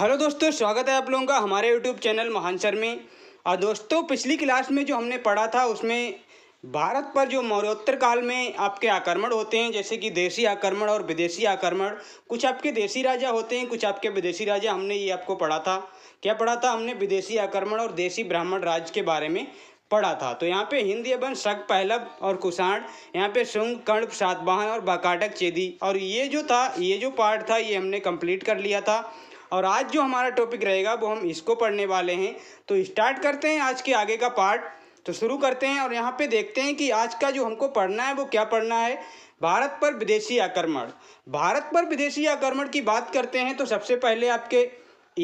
hello दोस्तों स्वागत है आप लोगों का हमारे यूट्यूब चैनल महान सर में और दोस्तों पिछली क्लास में जो हमने पढ़ा था उसमें भारत पर जो मौर्योत्तर काल में आपके आक्रमण होते हैं जैसे कि देशी आक्रमण और विदेशी आक्रमण कुछ आपके देशी राजा होते हैं कुछ आपके विदेशी राजा हमने ये आपको पढ़ा था क्या पढ़ा था हमने विदेशी आक्रमण और देशी ब्राह्मण राज के बारे में पढ़ा था तो यहाँ पे हिंदी एवं शक पहलब और कुषाण यहाँ पे शुंग कण्प सातवाहन और बाकाटक चेदी और ये जो था ये जो पार्ट था ये हमने कंप्लीट कर लिया था और आज जो हमारा टॉपिक रहेगा वो हम इसको पढ़ने वाले हैं तो स्टार्ट करते हैं आज के आगे का पार्ट तो शुरू करते हैं और यहाँ पे देखते हैं कि आज का जो हमको पढ़ना है वो क्या पढ़ना है भारत पर विदेशी आक्रमण भारत पर विदेशी आक्रमण की बात करते हैं तो सबसे पहले आपके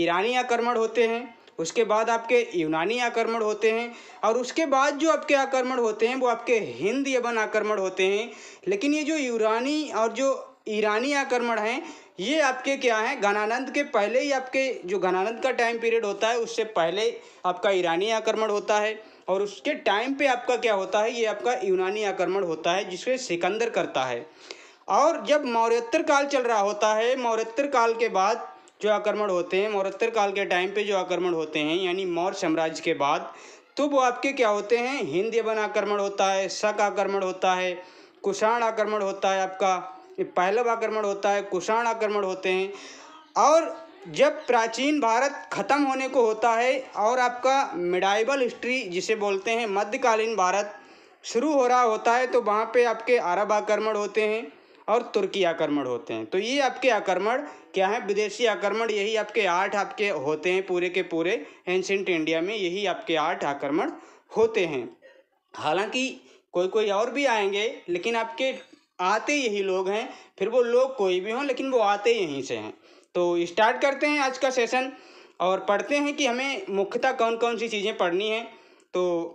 ईरानी आक्रमण होते हैं उसके बाद आपके यूनानी आक्रमण होते हैं और उसके बाद जो आपके आक्रमण होते हैं वो आपके हिंद यवन आक्रमण होते हैं लेकिन ये जो यूरानी और जो ईरानी आक्रमण हैं ये आपके क्या है घनानंद के पहले ही आपके जो घनानंद का टाइम पीरियड होता है उससे पहले आपका ईरानी आक्रमण होता है और उसके टाइम पे आपका क्या होता है ये आपका यूनानी आक्रमण होता है जिसमें सिकंदर करता है और जब मौर्योत्तर काल चल रहा होता है मौर्योत्तर काल के बाद जो आक्रमण होते हैं मौर्योत्तर काल के टाइम पे जो आक्रमण होते हैं यानी मौर्य साम्राज्य के बाद तो वो आपके क्या होते हैं हिंद यवन आक्रमण होता है शक आक्रमण होता है कुषाण आक्रमण होता है आपका पहलव आक्रमण होता है कुषाण आक्रमण होते हैं और जब प्राचीन भारत खत्म होने को होता है और आपका मिडाइबल हिस्ट्री जिसे बोलते हैं मध्यकालीन भारत शुरू हो रहा होता है तो वहाँ पे आपके अरब आक्रमण होते हैं और तुर्की आक्रमण होते हैं तो ये आपके आक्रमण क्या है विदेशी आक्रमण यही आपके आठ आपके होते हैं पूरे के पूरे एंशेंट इंडिया में यही आपके आठ आक्रमण होते हैं हालांकि कोई कोई और भी आएंगे लेकिन आपके आते यही लोग हैं फिर वो लोग कोई भी हों लेकिन वो आते यहीं से हैं तो स्टार्ट करते हैं आज का सेशन और पढ़ते हैं कि हमें मुख्यतः कौन कौन सी चीज़ें पढ़नी हैं तो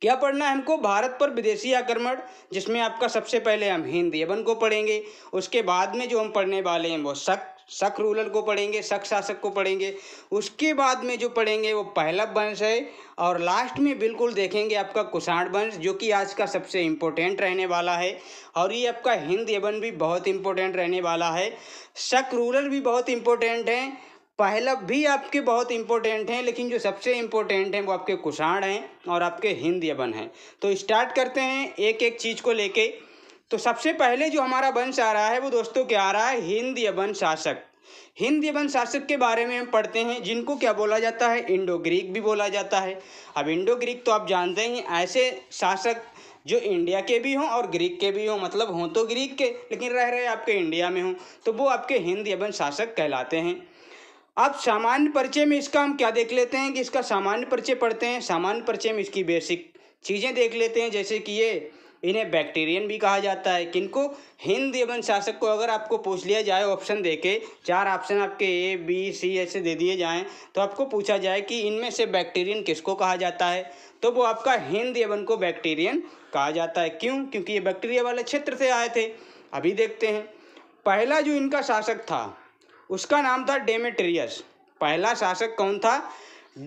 क्या पढ़ना है हमको भारत पर विदेशी आक्रमण जिसमें आपका सबसे पहले हम हिंद यवन को पढ़ेंगे उसके बाद में जो हम पढ़ने वाले हैं वो शक शक रूलर को पढ़ेंगे शक शासक को पढ़ेंगे उसके बाद में जो पढ़ेंगे वो पहला वंश है और लास्ट में बिल्कुल देखेंगे आपका कुषाण वंश जो कि आज का सबसे इम्पोर्टेंट रहने वाला है और ये आपका हिंद यवन भी बहुत इम्पोर्टेंट रहने वाला है शक रूलर भी बहुत इम्पोर्टेंट हैं पहला भी आपके बहुत इंपॉर्टेंट हैं लेकिन जो सबसे इम्पोर्टेंट हैं वो आपके कुषाण हैं और आपके हिंद यवन हैं तो स्टार्ट करते हैं एक एक चीज़ को लेके तो सबसे पहले जो हमारा वंश आ रहा है वो दोस्तों क्या आ रहा है हिंद यवन शासक हिंद यवन शासक के बारे में हम पढ़ते हैं जिनको क्या बोला जाता है इंडो ग्रीक भी बोला जाता है अब इंडो ग्रीक तो आप जानते ही ऐसे शासक जो इंडिया के भी हों और ग्रीक के भी हों मतलब हों तो ग्रीक के लेकिन रह रहे आपके इंडिया में हों तो वो आपके हिंद यवन शासक कहलाते हैं अब सामान्य परिचय में इसका हम क्या देख लेते हैं कि इसका सामान्य परिचय पढ़ते हैं सामान्य परिचय में इसकी बेसिक चीज़ें देख लेते हैं जैसे कि ये इन्हें बैक्टीरियन भी कहा जाता है किनको हिंद एवं शासक को अगर आपको पूछ लिया जाए ऑप्शन दे के चार ऑप्शन आपके ए बी सी ऐसे दे दिए जाएँ तो आपको पूछा जाए कि इनमें से बैक्टीरियन किसको कहा जाता है तो वो आपका हिंद एवं को बैक्टीरियन कहा जाता है क्यों क्योंकि ये बैक्टीरिया वाले क्षेत्र से आए थे अभी देखते हैं पहला जो इनका शासक था उसका नाम था डेमेटेरियस पहला शासक कौन था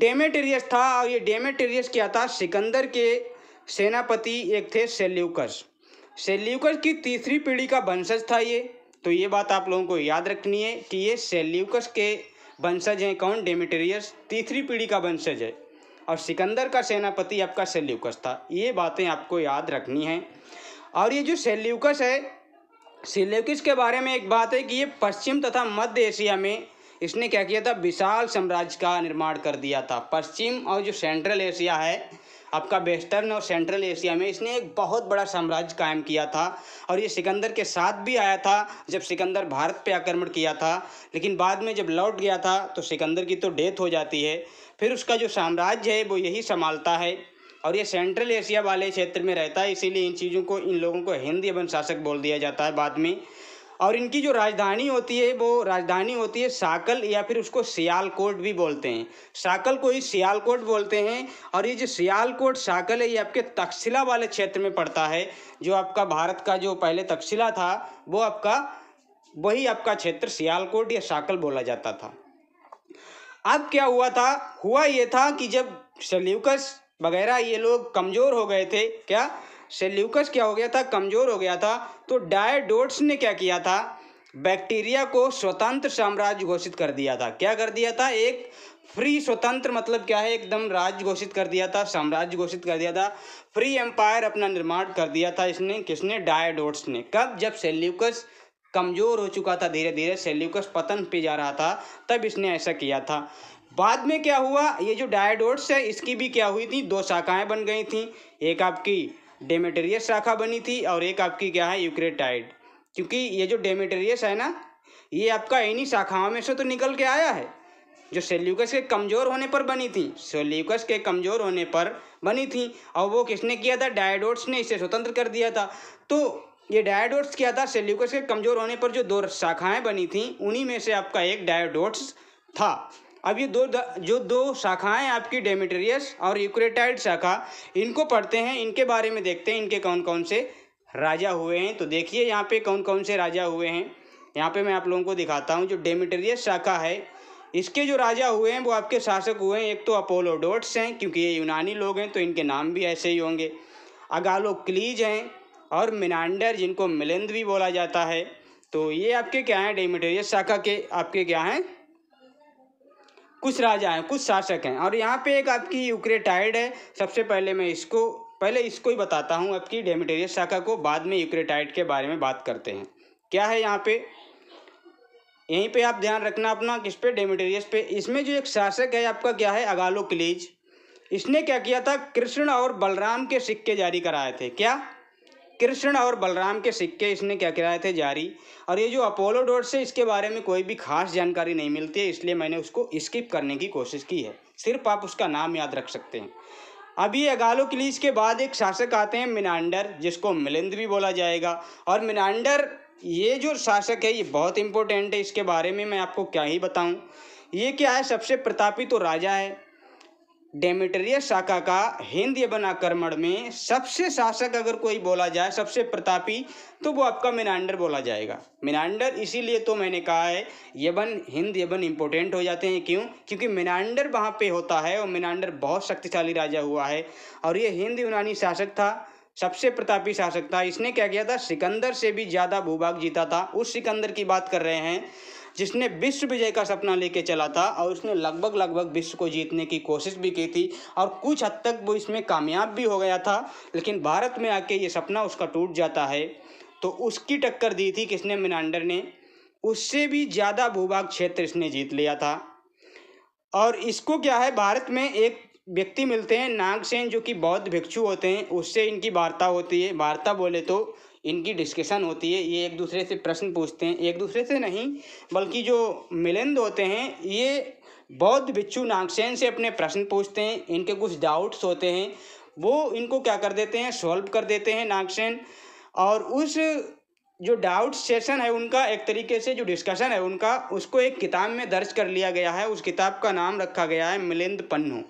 डेमेटेरियस था और ये डेमेटेरियस क्या था सिकंदर के सेनापति एक थे सेल्यूकस सेल्यूकस की तीसरी पीढ़ी का वंशज था ये तो ये बात आप लोगों को याद रखनी है कि ये सेल्यूकस के वंशज हैं कौन डेमिटेरियस तीसरी पीढ़ी का वंशज है और सिकंदर का सेनापति आपका सेल्यूकस था ये बातें आपको याद रखनी हैं और ये जो सेल्यूकस है सेल्यूकस के बारे में एक बात है कि ये पश्चिम तथा मध्य एशिया में इसने क्या किया था विशाल साम्राज्य का निर्माण कर दिया था पश्चिम और जो सेंट्रल एशिया है आपका वेस्टर्न और सेंट्रल एशिया में इसने एक बहुत बड़ा साम्राज्य कायम किया था और ये सिकंदर के साथ भी आया था जब सिकंदर भारत पे आक्रमण किया था लेकिन बाद में जब लौट गया था तो सिकंदर की तो डेथ हो जाती है फिर उसका जो साम्राज्य है वो यही संभालता है और ये सेंट्रल एशिया वाले क्षेत्र में रहता है इसीलिए इन चीज़ों को इन लोगों को हिंद एवं शासक बोल दिया जाता है बाद में और इनकी जो राजधानी होती है वो राजधानी होती है साकल या फिर उसको सियालकोट भी बोलते हैं साकल को ही सियालकोट बोलते हैं और ये जो सियालकोट साकल है ये आपके तक्षशिला वाले क्षेत्र में पड़ता है जो आपका भारत का जो पहले तक्षशिला था वो आपका वही आपका क्षेत्र सियालकोट या साकल बोला जाता था अब क्या हुआ था हुआ ये था कि जब सल्यूकस वगैरह ये लोग कमज़ोर हो गए थे क्या सेल्यूकस क्या हो गया था कमज़ोर हो गया था तो डायडोट्स ने क्या किया था बैक्टीरिया को स्वतंत्र साम्राज्य घोषित कर दिया था क्या कर दिया था एक फ्री स्वतंत्र मतलब क्या है एकदम राज्य घोषित कर दिया था साम्राज्य घोषित कर दिया था फ्री एम्पायर अपना निर्माण कर दिया था इसने किसने डायडोट्स ने कब जब सेल्यूकस कमज़ोर हो चुका था धीरे धीरे सेल्यूकस पतन पे जा रहा था तब इसने ऐसा किया था बाद में क्या हुआ ये जो डायडोट्स है इसकी भी क्या हुई थी दो शाखाएं बन गई थी एक आपकी डेमेटेरियस शाखा बनी थी और एक आपकी क्या है यूक्रेटाइड क्योंकि ये जो डेमेटेरियस है ना ये आपका इन्हीं शाखाओं में से तो निकल के आया है जो सेल्यूकस के कमज़ोर होने पर बनी थी सेल्यूकस के कमज़ोर होने पर बनी थी और वो किसने किया था डायडोट्स ने इसे स्वतंत्र कर दिया था तो ये डायडोट्स क्या था सेल्यूकस के कमज़ोर होने पर जो दो शाखाएं बनी थी उन्हीं में से आपका एक डायडोट्स था अब ये दो जो दो शाखाएं आपकी डेमेटेरियस और यूक्रेटाइड शाखा इनको पढ़ते हैं इनके बारे में देखते हैं इनके कौन कौन से राजा हुए हैं तो देखिए यहाँ पे कौन कौन से राजा हुए हैं यहाँ पे मैं आप लोगों को दिखाता हूँ जो डेमेटेरियस शाखा है इसके जो राजा हुए हैं वो आपके शासक हुए हैं एक तो अपोलोडोट्स हैं क्योंकि ये यूनानी लोग हैं तो इनके नाम भी ऐसे ही होंगे अगालो क्लीज हैं और मिनांडर जिनको मिलिंद भी बोला जाता है तो ये आपके क्या हैं डेमेटेरियस शाखा के आपके क्या हैं कुछ राजा हैं कुछ शासक हैं और यहाँ पे एक आपकी यूक्रेटाइड है सबसे पहले मैं इसको पहले इसको ही बताता हूँ आपकी डेमिटेरियस शाखा को बाद में यूक्रेटाइड के बारे में बात करते हैं क्या है यहाँ पे यहीं पे आप ध्यान रखना अपना किस पे डेमिटेरियस पे इसमें जो एक शासक है आपका क्या है अगालो क्लीज इसने क्या किया था कृष्ण और बलराम के सिक्के जारी कराए थे क्या कृष्ण और बलराम के सिक्के इसने क्या किराए थे जारी और ये जो अपोलो डॉट से इसके बारे में कोई भी खास जानकारी नहीं मिलती है इसलिए मैंने उसको स्किप करने की कोशिश की है सिर्फ आप उसका नाम याद रख सकते हैं अभी अगालो किलीस के बाद एक शासक आते हैं मिनांडर जिसको मिलिंद भी बोला जाएगा और मिनांडर ये जो शासक है ये बहुत इंपॉर्टेंट है इसके बारे में मैं आपको क्या ही बताऊँ ये क्या है सबसे प्रतापी तो राजा है डेमेटरिया शाखा का हिंद बना कर्मण में सबसे शासक अगर कोई बोला जाए सबसे प्रतापी तो वो आपका मिनांडर बोला जाएगा मिनांडर इसीलिए तो मैंने कहा है यवन हिंद यवन इम्पोर्टेंट हो जाते हैं क्यों क्योंकि मिनांडर वहाँ पे होता है और मिनांडर बहुत शक्तिशाली राजा हुआ है और ये हिंद यूनानी शासक था सबसे प्रतापी शासक था इसने क्या किया था सिकंदर से भी ज़्यादा भूभाग जीता था उस सिकंदर की बात कर रहे हैं जिसने विश्व विजय का सपना लेके चला था और उसने लगभग लगभग विश्व को जीतने की कोशिश भी की थी और कुछ हद तक वो इसमें कामयाब भी हो गया था लेकिन भारत में आके ये सपना उसका टूट जाता है तो उसकी टक्कर दी थी किसने मिनांडर ने उससे भी ज़्यादा भूभाग क्षेत्र इसने जीत लिया था और इसको क्या है भारत में एक व्यक्ति मिलते हैं नागसेन जो कि बौद्ध भिक्षु होते हैं उससे इनकी वार्ता होती है वार्ता बोले तो इनकी डिस्कशन होती है ये एक दूसरे से प्रश्न पूछते हैं एक दूसरे से नहीं बल्कि जो मिलिंद होते हैं ये बौद्ध भिक्षु नागसेन से अपने प्रश्न पूछते हैं इनके कुछ डाउट्स होते हैं वो इनको क्या कर देते हैं सॉल्व कर देते हैं नागसेन और उस जो डाउट सेशन है उनका एक तरीके से जो डिस्कशन है उनका उसको एक किताब में दर्ज कर लिया गया है उस किताब का नाम रखा गया है मिलिंद पन्नू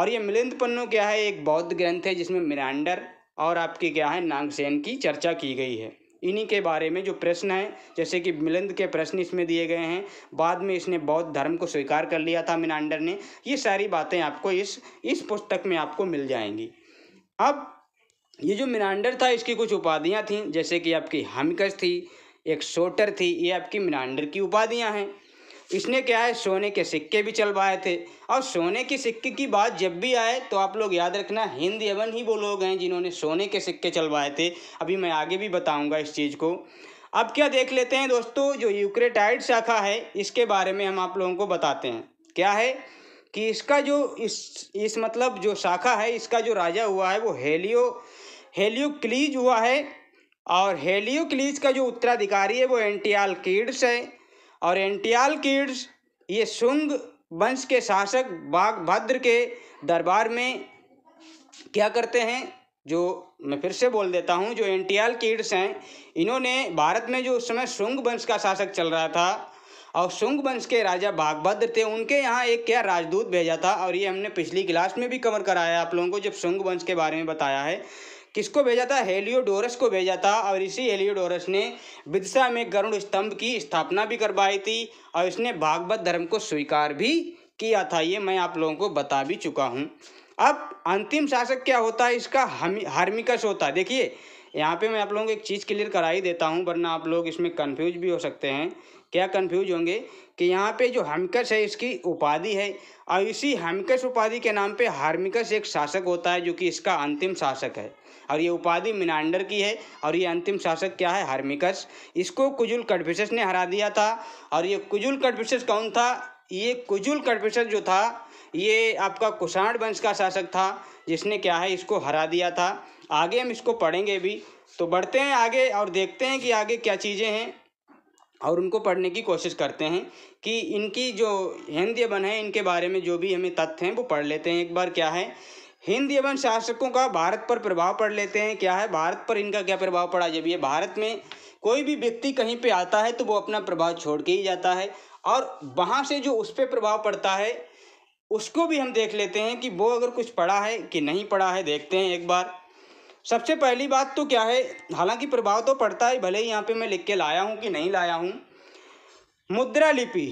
और ये मिलिंद पन्नू क्या है एक बौद्ध ग्रंथ है जिसमें मिरांडर और आपकी क्या है नागसेन की चर्चा की गई है इन्हीं के बारे में जो प्रश्न हैं जैसे कि मिलिंद के प्रश्न इसमें दिए गए हैं बाद में इसने बौद्ध धर्म को स्वीकार कर लिया था मिनांडर ने ये सारी बातें आपको इस इस पुस्तक में आपको मिल जाएंगी अब ये जो मिनांडर था इसकी कुछ उपाधियाँ थीं जैसे कि आपकी हमकस थी एक सोटर थी ये आपकी मिनांडर की उपाधियाँ हैं इसने क्या है सोने के सिक्के भी चलवाए थे और सोने के सिक्के की बात जब भी आए तो आप लोग याद रखना हिंद यमन ही वो लोग हैं जिन्होंने सोने के सिक्के चलवाए थे अभी मैं आगे भी बताऊंगा इस चीज़ को अब क्या देख लेते हैं दोस्तों जो यूक्रेटाइड शाखा है इसके बारे में हम आप लोगों को बताते हैं क्या है कि इसका जो इस इस मतलब जो शाखा है इसका जो राजा हुआ है वो हेलियो हेलियोक्लीज हुआ है और हेलियोक्लीज का जो उत्तराधिकारी है वो एंटियाल किड्स है और एंटियाल किड्स ये शुंग वंश के शासक बागभद्र के दरबार में क्या करते हैं जो मैं फिर से बोल देता हूँ जो एंटियाल किड्स हैं इन्होंने भारत में जो उस समय शुंग वंश का शासक चल रहा था और शुंग वंश के राजा बागभद्र थे उनके यहाँ एक क्या राजदूत भेजा था और ये हमने पिछली क्लास में भी कवर कराया आप लोगों को जब शुंग वंश के बारे में बताया है किसको भेजा था हेलियोडोरस को भेजा था और इसी हेलियोडोरस ने विदिशा में गरुण स्तंभ की स्थापना भी करवाई थी और इसने भागवत धर्म को स्वीकार भी किया था ये मैं आप लोगों को बता भी चुका हूँ अब अंतिम शासक क्या होता है इसका हार्मिकस होता है देखिए यहाँ पे मैं आप लोगों को एक चीज़ क्लियर करा ही देता हूँ वरना आप लोग इसमें कन्फ्यूज भी हो सकते हैं क्या कन्फ्यूज होंगे कि यहाँ पे जो हमकस है इसकी उपाधि है और इसी हमकस उपाधि के नाम पे हार्मिकस एक शासक होता है जो कि इसका अंतिम शासक है और ये उपाधि मिनांडर की है और ये अंतिम शासक क्या है हार्मिकस इसको कुजुल कटफिशस ने हरा दिया था और ये कुजुल कटफिशस कौन था ये कुजुल कटफिशस जो था ये आपका कुषाण वंश का शासक था जिसने क्या है इसको हरा दिया था आगे हम इसको पढ़ेंगे भी तो बढ़ते हैं आगे और देखते हैं कि आगे क्या चीज़ें हैं और उनको पढ़ने की कोशिश करते हैं कि इनकी जो हिंद यवन है इनके बारे में जो भी हमें तथ्य हैं वो पढ़ लेते हैं एक बार क्या है हिंद यवन शासकों का भारत पर प्रभाव पड़ लेते हैं क्या है भारत पर इनका क्या प्रभाव पड़ा जब ये भारत में कोई भी व्यक्ति कहीं पे आता है तो वो अपना प्रभाव छोड़ के ही जाता है और वहाँ से जो उस पर प्रभाव पड़ता है उसको भी हम देख लेते हैं कि वो अगर कुछ पढ़ा है कि नहीं पढ़ा है देखते हैं एक बार सबसे पहली बात तो क्या है हालांकि प्रभाव तो पड़ता है भले ही यहाँ पे मैं लिख के लाया हूँ कि नहीं लाया हूँ मुद्रा लिपि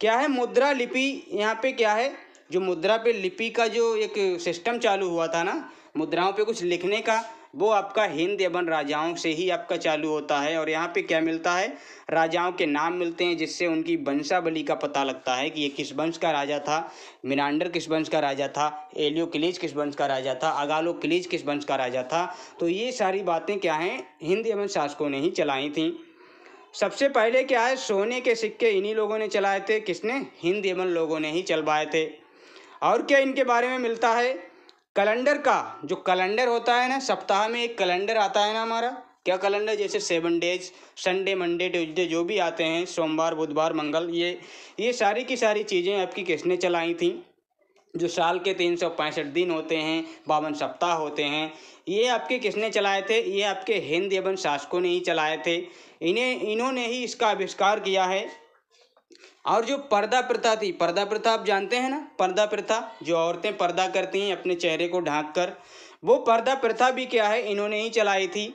क्या है मुद्रा लिपि यहाँ पे क्या है जो मुद्रा पे लिपि का जो एक सिस्टम चालू हुआ था ना मुद्राओं पे कुछ लिखने का वो आपका हिंद एवं राजाओं से ही आपका चालू होता है और यहाँ पे क्या मिलता है राजाओं के नाम मिलते हैं जिससे उनकी वंशावली का पता लगता है कि ये किस वंश का राजा था मिनांडर किस वंश का राजा था एलियो क्लीज किस वंश का राजा था अगालो क्लीज किस वंश का राजा था तो ये सारी बातें क्या हैं हिंद एवं शासकों ने ही चलाई थी सबसे पहले क्या है सोने के सिक्के इन्हीं लोगों ने चलाए थे किसने हिंद एवं लोगों ने ही चलवाए थे और क्या इनके बारे में मिलता है कैलेंडर का जो कैलेंडर होता है ना सप्ताह में एक कैलेंडर आता है ना हमारा क्या कैलेंडर जैसे seven days Sunday Monday Tuesday जो भी आते हैं सोमवार बुधवार मंगल ये ये सारी की सारी चीज़ें आपकी किसने चलाई थी जो साल के तीन सौ पैंसठ दिन होते हैं बावन सप्ताह होते हैं ये आपके किसने चलाए थे ये आपके हिंद एवं शासकों ने ही चलाए थे इन्हें इन्होंने ही इसका आविष्कार किया है और जो पर्दा प्रथा थी पर्दा प्रथा आप जानते हैं ना पर्दा प्रथा जो औरतें पर्दा करती हैं अपने चेहरे को ढाँक कर वो पर्दा प्रथा भी क्या है इन्होंने ही चलाई थी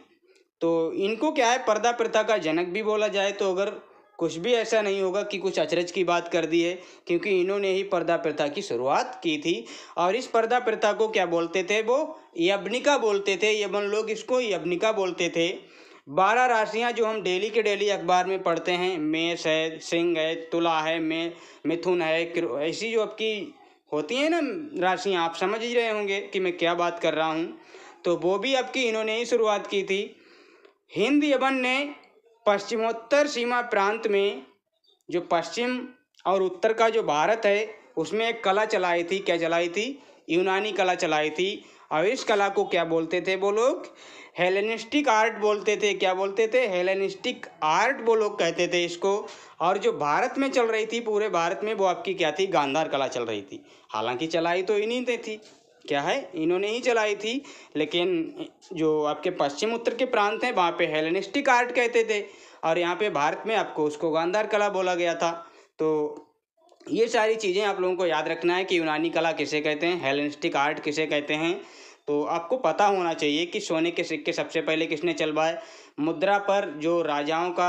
तो इनको क्या है पर्दा प्रथा का जनक भी बोला जाए तो अगर कुछ भी ऐसा नहीं होगा कि कुछ अचरज की बात कर दी है क्योंकि इन्होंने ही पर्दा प्रथा की शुरुआत की थी और इस पर्दा प्रथा को क्या बोलते थे वो यबनिका बोलते थे यबन लोग इसको यबनिका बोलते थे बारह राशियां जो हम डेली के डेली अखबार में पढ़ते हैं मेष है सिंह है तुला है मे मिथुन है ऐसी जो आपकी होती हैं ना राशियां आप समझ ही रहे होंगे कि मैं क्या बात कर रहा हूँ तो वो भी आपकी इन्होंने ही शुरुआत की थी हिंद यमन ने पश्चिमोत्तर सीमा प्रांत में जो पश्चिम और उत्तर का जो भारत है उसमें एक कला चलाई थी क्या चलाई थी यूनानी कला चलाई थी और इस कला को क्या बोलते थे वो लोग हेलेनिस्टिक आर्ट बोलते थे क्या बोलते थे हेलेनिस्टिक आर्ट वो लोग कहते थे इसको और जो भारत में चल रही थी पूरे भारत में वो आपकी क्या थी गांधार कला चल रही थी हालांकि चलाई तो इन्हीं ने थी क्या है इन्होंने ही चलाई थी लेकिन जो आपके पश्चिम उत्तर के प्रांत हैं वहाँ पे हेलेनिस्टिक आर्ट कहते थे और यहाँ पे भारत में आपको उसको गांधार कला बोला गया था तो ये सारी चीज़ें आप लोगों को याद रखना है कि यूनानी कला किसे कहते हैं हेलेनिस्टिक आर्ट किसे कहते हैं तो आपको पता होना चाहिए कि सोने के सिक्के सबसे पहले किसने चलवाए मुद्रा पर जो राजाओं का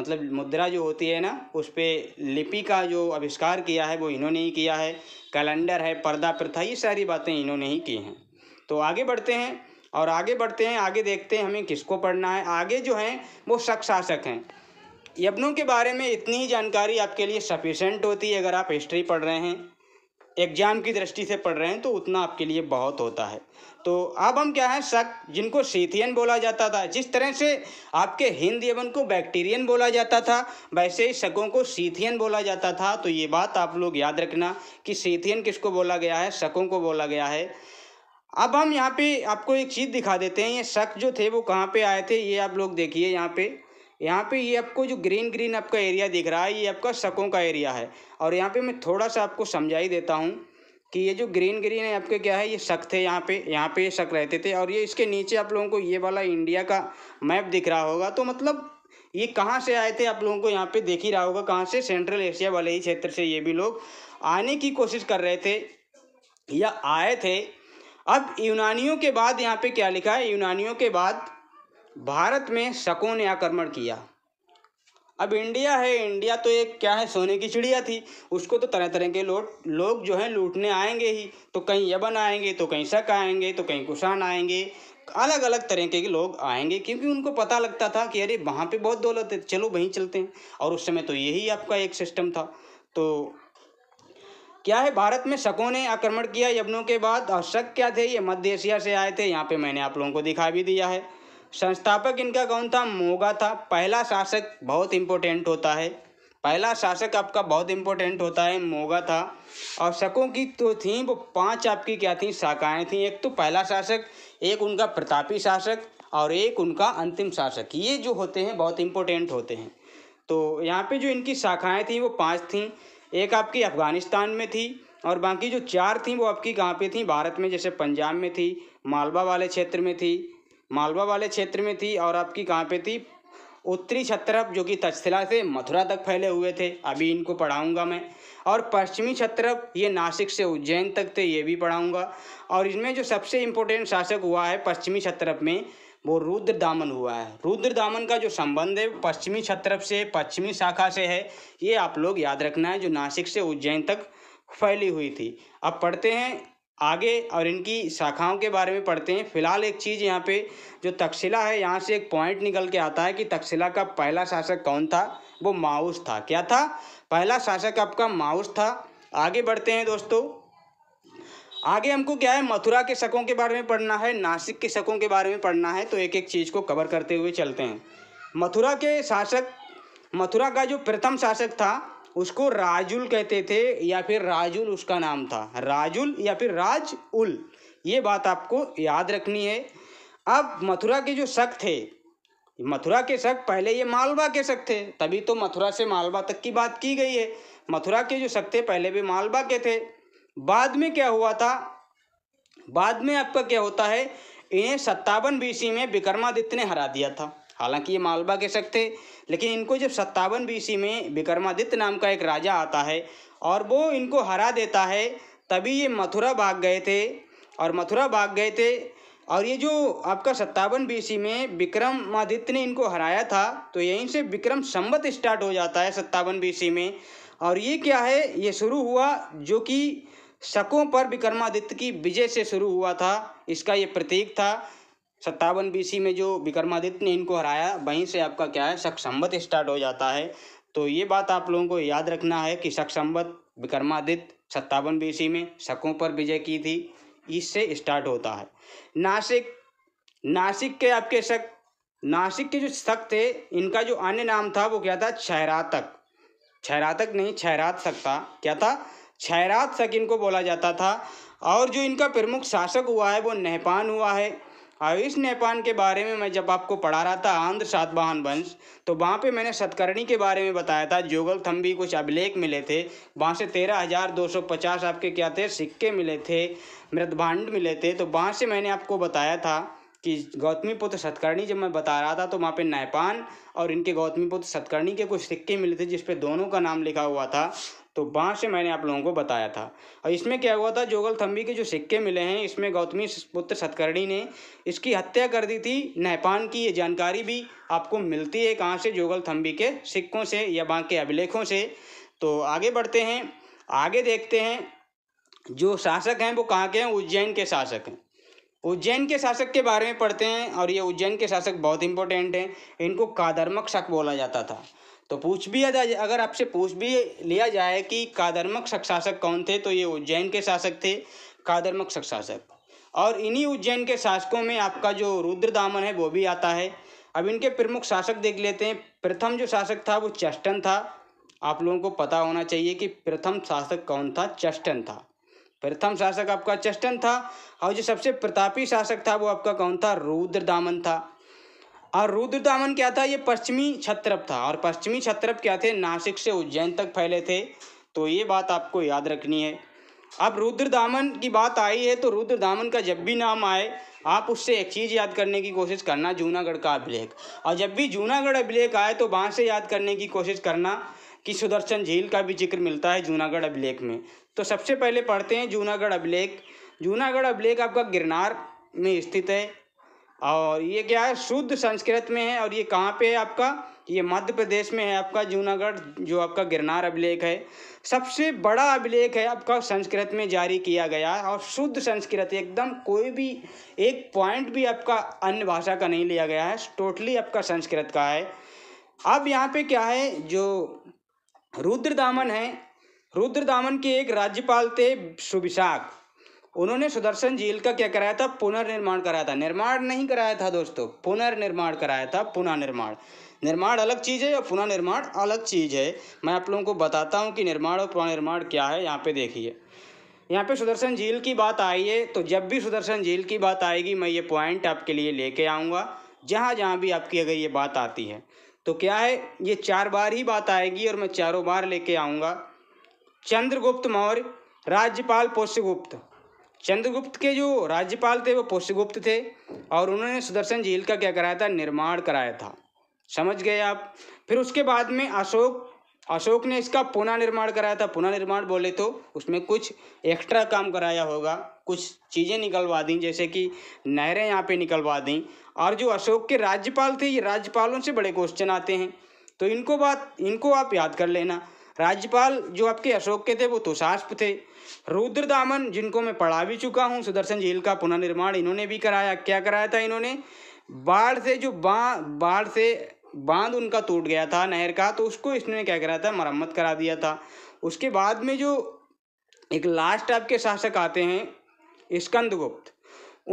मतलब मुद्रा जो होती है ना उस पर लिपि का जो आविष्कार किया है वो इन्होंने ही किया है कैलेंडर है पर्दा प्रथा ये सारी बातें इन्होंने ही की हैं तो आगे बढ़ते हैं और आगे बढ़ते हैं आगे देखते हैं हमें किसको पढ़ना है आगे जो हैं वो शक शासक हैं यबनों के बारे में इतनी ही जानकारी आपके लिए सफिशेंट होती है अगर आप हिस्ट्री पढ़ रहे हैं एग्ज़ाम की दृष्टि से पढ़ रहे हैं तो उतना आपके लिए बहुत होता है तो अब हम क्या है शक जिनको सीथियन बोला जाता था जिस तरह से आपके हिंद यवन को बैक्टीरियन बोला जाता था वैसे ही शकों को सीथियन बोला जाता था तो ये बात आप लोग याद रखना कि सीथियन किसको बोला गया है शकों को बोला गया है अब हम यहाँ पे आपको एक चीज़ दिखा देते हैं ये शक जो थे वो कहाँ पे आए थे ये आप लोग देखिए यहाँ पे यहाँ पे ये आपको जो ग्रीन ग्रीन आपका एरिया दिख रहा है ये आपका शकों का एरिया है और यहाँ पे मैं थोड़ा सा आपको समझाई देता हूँ कि ये जो ग्रीन ग्रीन है आपके क्या है ये शक थे यहाँ पे यहाँ पे ये शक रहते थे और ये इसके नीचे आप लोगों को ये वाला इंडिया का मैप दिख रहा होगा तो मतलब ये कहाँ से आए थे आप लोगों को यहाँ पे देख ही रहा होगा कहाँ से सेंट्रल एशिया वाले ही क्षेत्र से ये भी लोग आने की कोशिश कर रहे थे या आए थे अब यूनानियों के बाद यहाँ पे क्या लिखा है यूनानियों के बाद भारत में शकों ने आक्रमण किया अब इंडिया है इंडिया तो एक क्या है सोने की चिड़िया थी उसको तो तरह तरह के लोट लोग जो हैं लूटने आएंगे ही तो कहीं यबन आएंगे तो कहीं शक आएंगे तो कहीं कुशान आएंगे अलग अलग तरह के लोग आएंगे क्योंकि उनको पता लगता था कि अरे वहाँ पे बहुत दौलत है चलो वहीं चलते हैं और उस समय तो यही आपका एक सिस्टम था तो क्या है भारत में शकों ने आक्रमण किया यबनों के बाद और शक क्या थे ये मध्य एशिया से आए थे यहाँ पे मैंने आप लोगों को दिखा भी दिया है संस्थापक इनका कौन था मोगा था पहला शासक बहुत इम्पोर्टेंट होता है पहला शासक आपका बहुत इम्पोर्टेंट होता है मोगा था और शकों की तो थी वो पांच आपकी क्या थी शाखाएं थी एक तो पहला शासक एक उनका प्रतापी शासक और एक उनका अंतिम शासक ये जो होते हैं बहुत इम्पोर्टेंट होते हैं तो यहाँ पे जो इनकी शाखाएं थी वो पांच थी एक आपकी अफ़गानिस्तान में थी और बाकी जो चार थी वो आपकी कहाँ पे थी भारत में जैसे पंजाब में थी मालवा वाले क्षेत्र में थी मालवा वाले क्षेत्र में थी और आपकी कहाँ पे थी उत्तरी छत्रप जो कि तक्षशिला से मथुरा तक फैले हुए थे अभी इनको पढ़ाऊंगा मैं और पश्चिमी छत्रप ये नासिक से उज्जैन तक थे ये भी पढ़ाऊंगा और इनमें जो सबसे इम्पोर्टेंट शासक हुआ है पश्चिमी छत्रप में वो रुद्र दामन हुआ है रुद्र दामन का जो संबंध है पश्चिमी छत्रप से पश्चिमी शाखा से है ये आप लोग याद रखना है जो नासिक से उज्जैन तक फैली हुई थी अब पढ़ते हैं आगे और इनकी शाखाओं के बारे में पढ़ते हैं फिलहाल एक चीज़ यहाँ पे जो तक्षशिला है यहाँ से एक पॉइंट निकल के आता है कि तक्षशिला का पहला शासक कौन था वो माउस था क्या था पहला शासक आपका माउस था आगे बढ़ते हैं दोस्तों आगे हमको क्या है मथुरा के शकों के बारे में पढ़ना है नासिक के शकों के बारे में पढ़ना है तो एक एक चीज़ को कवर करते हुए चलते हैं मथुरा के शासक मथुरा का जो प्रथम शासक था उसको राजुल कहते थे या फिर राजुल उसका नाम था राजुल या फिर राज उल ये बात आपको याद रखनी है अब मथुरा के जो शक थे मथुरा के शक पहले ये मालवा के शक थे तभी तो मथुरा से मालवा तक की बात की गई है मथुरा के जो शक थे पहले भी मालवा के थे बाद में क्या हुआ था बाद में आपका क्या होता है इन्हें सत्तावन बीसी में विक्रमादित्य ने हरा दिया था हालांकि ये मालवा के शक थे लेकिन इनको जब सत्तावन बीसी में विक्रमादित्य नाम का एक राजा आता है और वो इनको हरा देता है तभी ये मथुरा भाग गए थे और मथुरा भाग गए थे और ये जो आपका सत्तावन बीसी में विक्रमादित्य ने इनको हराया था तो यहीं से विक्रम संबत स्टार्ट हो जाता है सत्तावन बीसी में और ये क्या है ये शुरू हुआ जो कि शकों पर विक्रमादित्य की विजय से शुरू हुआ था इसका ये प्रतीक था सत्तावन बीसी में जो विक्रमादित्य ने इनको हराया वहीं से आपका क्या है शक स्टार्ट हो जाता है तो ये बात आप लोगों को याद रखना है कि शक विक्रमादित्य सत्तावन बीसी में शकों पर विजय की थी इससे स्टार्ट होता है नासिक नासिक के आपके शक नासिक के जो शक थे इनका जो अन्य नाम था वो क्या था छहरातक छहरातक नहीं छहरात शक था क्या था छहरात शक इनको बोला जाता था और जो इनका प्रमुख शासक हुआ है वो नहपान हुआ है आयुष हाँ, नेपान के बारे में मैं जब आपको पढ़ा रहा था आंध्र सातवाहन वंश तो वहाँ पे मैंने सतकर्णी के बारे में बताया था जोगल थम्बी कुछ अभिलेख मिले थे वहाँ से तेरह हज़ार दो सौ पचास आपके क्या थे सिक्के मिले थे मृतभांड मिले थे तो वहाँ से मैंने आपको बताया था कि गौतमी पुत्र सतकर्णी जब मैं बता रहा था तो वहाँ पे नैपान और इनके गौतमी पुत्र सतकर्णी के कुछ सिक्के मिले थे जिसपे दोनों का नाम लिखा हुआ था तो वहाँ से मैंने आप लोगों को बताया था और इसमें क्या हुआ था जोगल थम्बी के जो सिक्के मिले हैं इसमें गौतमी पुत्र सतकर्णी ने इसकी हत्या कर दी थी नहपान की ये जानकारी भी आपको मिलती है कहाँ से जोगल थम्बी के सिक्कों से या वहाँ के अभिलेखों से तो आगे बढ़ते हैं आगे देखते हैं जो शासक हैं वो कहाँ के हैं उज्जैन के शासक हैं उज्जैन के शासक के बारे में पढ़ते हैं और ये उज्जैन के शासक बहुत इंपॉर्टेंट हैं इनको कादर्मक शक बोला जाता था तो पूछ भी अगर आपसे पूछ भी लिया जाए कि कादर्मक शक शासक कौन थे तो ये उज्जैन के शासक थे कादर्मक शक शासक और इन्हीं उज्जैन के शासकों में आपका जो रुद्र दामन है वो भी आता है अब इनके प्रमुख शासक देख लेते हैं प्रथम जो शासक था वो चष्टन था आप लोगों को पता होना चाहिए कि प्रथम शासक कौन था चष्टन था प्रथम शासक आपका चष्टन था और जो सबसे प्रतापी शासक था वो आपका कौन था रुद्र दामन था और रुद्र दामन क्या था ये पश्चिमी छत्रप था और पश्चिमी छत्रप क्या थे नासिक से उज्जैन तक फैले थे तो ये बात आपको याद रखनी है अब रुद्र दामन की बात आई है तो रुद्र दामन का जब भी नाम आए आप उससे एक चीज़ याद करने की कोशिश करना जूनागढ़ का अभिलेख और जब भी जूनागढ़ अभिलेख आए तो वहाँ से याद करने की कोशिश करना कि सुदर्शन झील का भी जिक्र मिलता है जूनागढ़ अभिलेख में तो सबसे पहले पढ़ते हैं जूनागढ़ अभिलेख जूनागढ़ अभिलेख आपका गिरनार में स्थित है और ये क्या है शुद्ध संस्कृत में है और ये कहाँ पे है आपका ये मध्य प्रदेश में है आपका जूनागढ़ जो आपका गिरनार अभिलेख है सबसे बड़ा अभिलेख है आपका संस्कृत में जारी किया गया और शुद्ध संस्कृत एकदम कोई भी एक पॉइंट भी आपका अन्य भाषा का नहीं लिया गया है टोटली आपका संस्कृत का है अब यहाँ पे क्या है जो रुद्र दामन है रुद्र दामन के एक राज्यपाल थे सुविशाख उन्होंने सुदर्शन झील का क्या कराया था पुनर्निर्माण कराया था निर्माण नहीं कराया था दोस्तों पुनर्निर्माण कराया था पुनः निर्माण निर्माण अलग चीज़ है और पुनः निर्माण अलग चीज़ है मैं आप लोगों को बताता हूँ कि निर्माण और पुनर्निर्माण क्या है यहाँ पे देखिए यहाँ पे सुदर्शन झील की बात आई है तो जब भी सुदर्शन झील की बात आएगी मैं ये पॉइंट आपके लिए लेके आऊँगा जहाँ जहाँ भी आपकी अगर ये बात आती है तो क्या है ये चार बार ही बात आएगी और मैं चारों बार लेके आऊँगा चंद्रगुप्त मौर्य राज्यपाल पोष्यगुप्त चंद्रगुप्त के जो राज्यपाल थे वो पोष्यगुप्त थे और उन्होंने सुदर्शन झील का क्या कराया था निर्माण कराया था समझ गए आप फिर उसके बाद में अशोक अशोक ने इसका पुनः निर्माण कराया था पुनः निर्माण बोले तो उसमें कुछ एक्स्ट्रा काम कराया होगा कुछ चीज़ें निकलवा दी जैसे कि नहरें यहाँ पे निकलवा दी और जो अशोक के राज्यपाल थे ये राज्यपालों से बड़े क्वेश्चन आते हैं तो इनको बात इनको आप याद कर लेना राज्यपाल जो आपके अशोक के थे वो तुषाष्प थे रुद्र दामन जिनको मैं पढ़ा भी चुका हूँ सुदर्शन झील का पुनर्निर्माण इन्होंने भी कराया क्या कराया था इन्होंने बाढ़ से जो बाढ़ से बांध उनका टूट गया था नहर का तो उसको इसने क्या कराया था मरम्मत करा दिया था उसके बाद में जो एक लास्ट आपके शासक आते हैं स्कंदगुप्त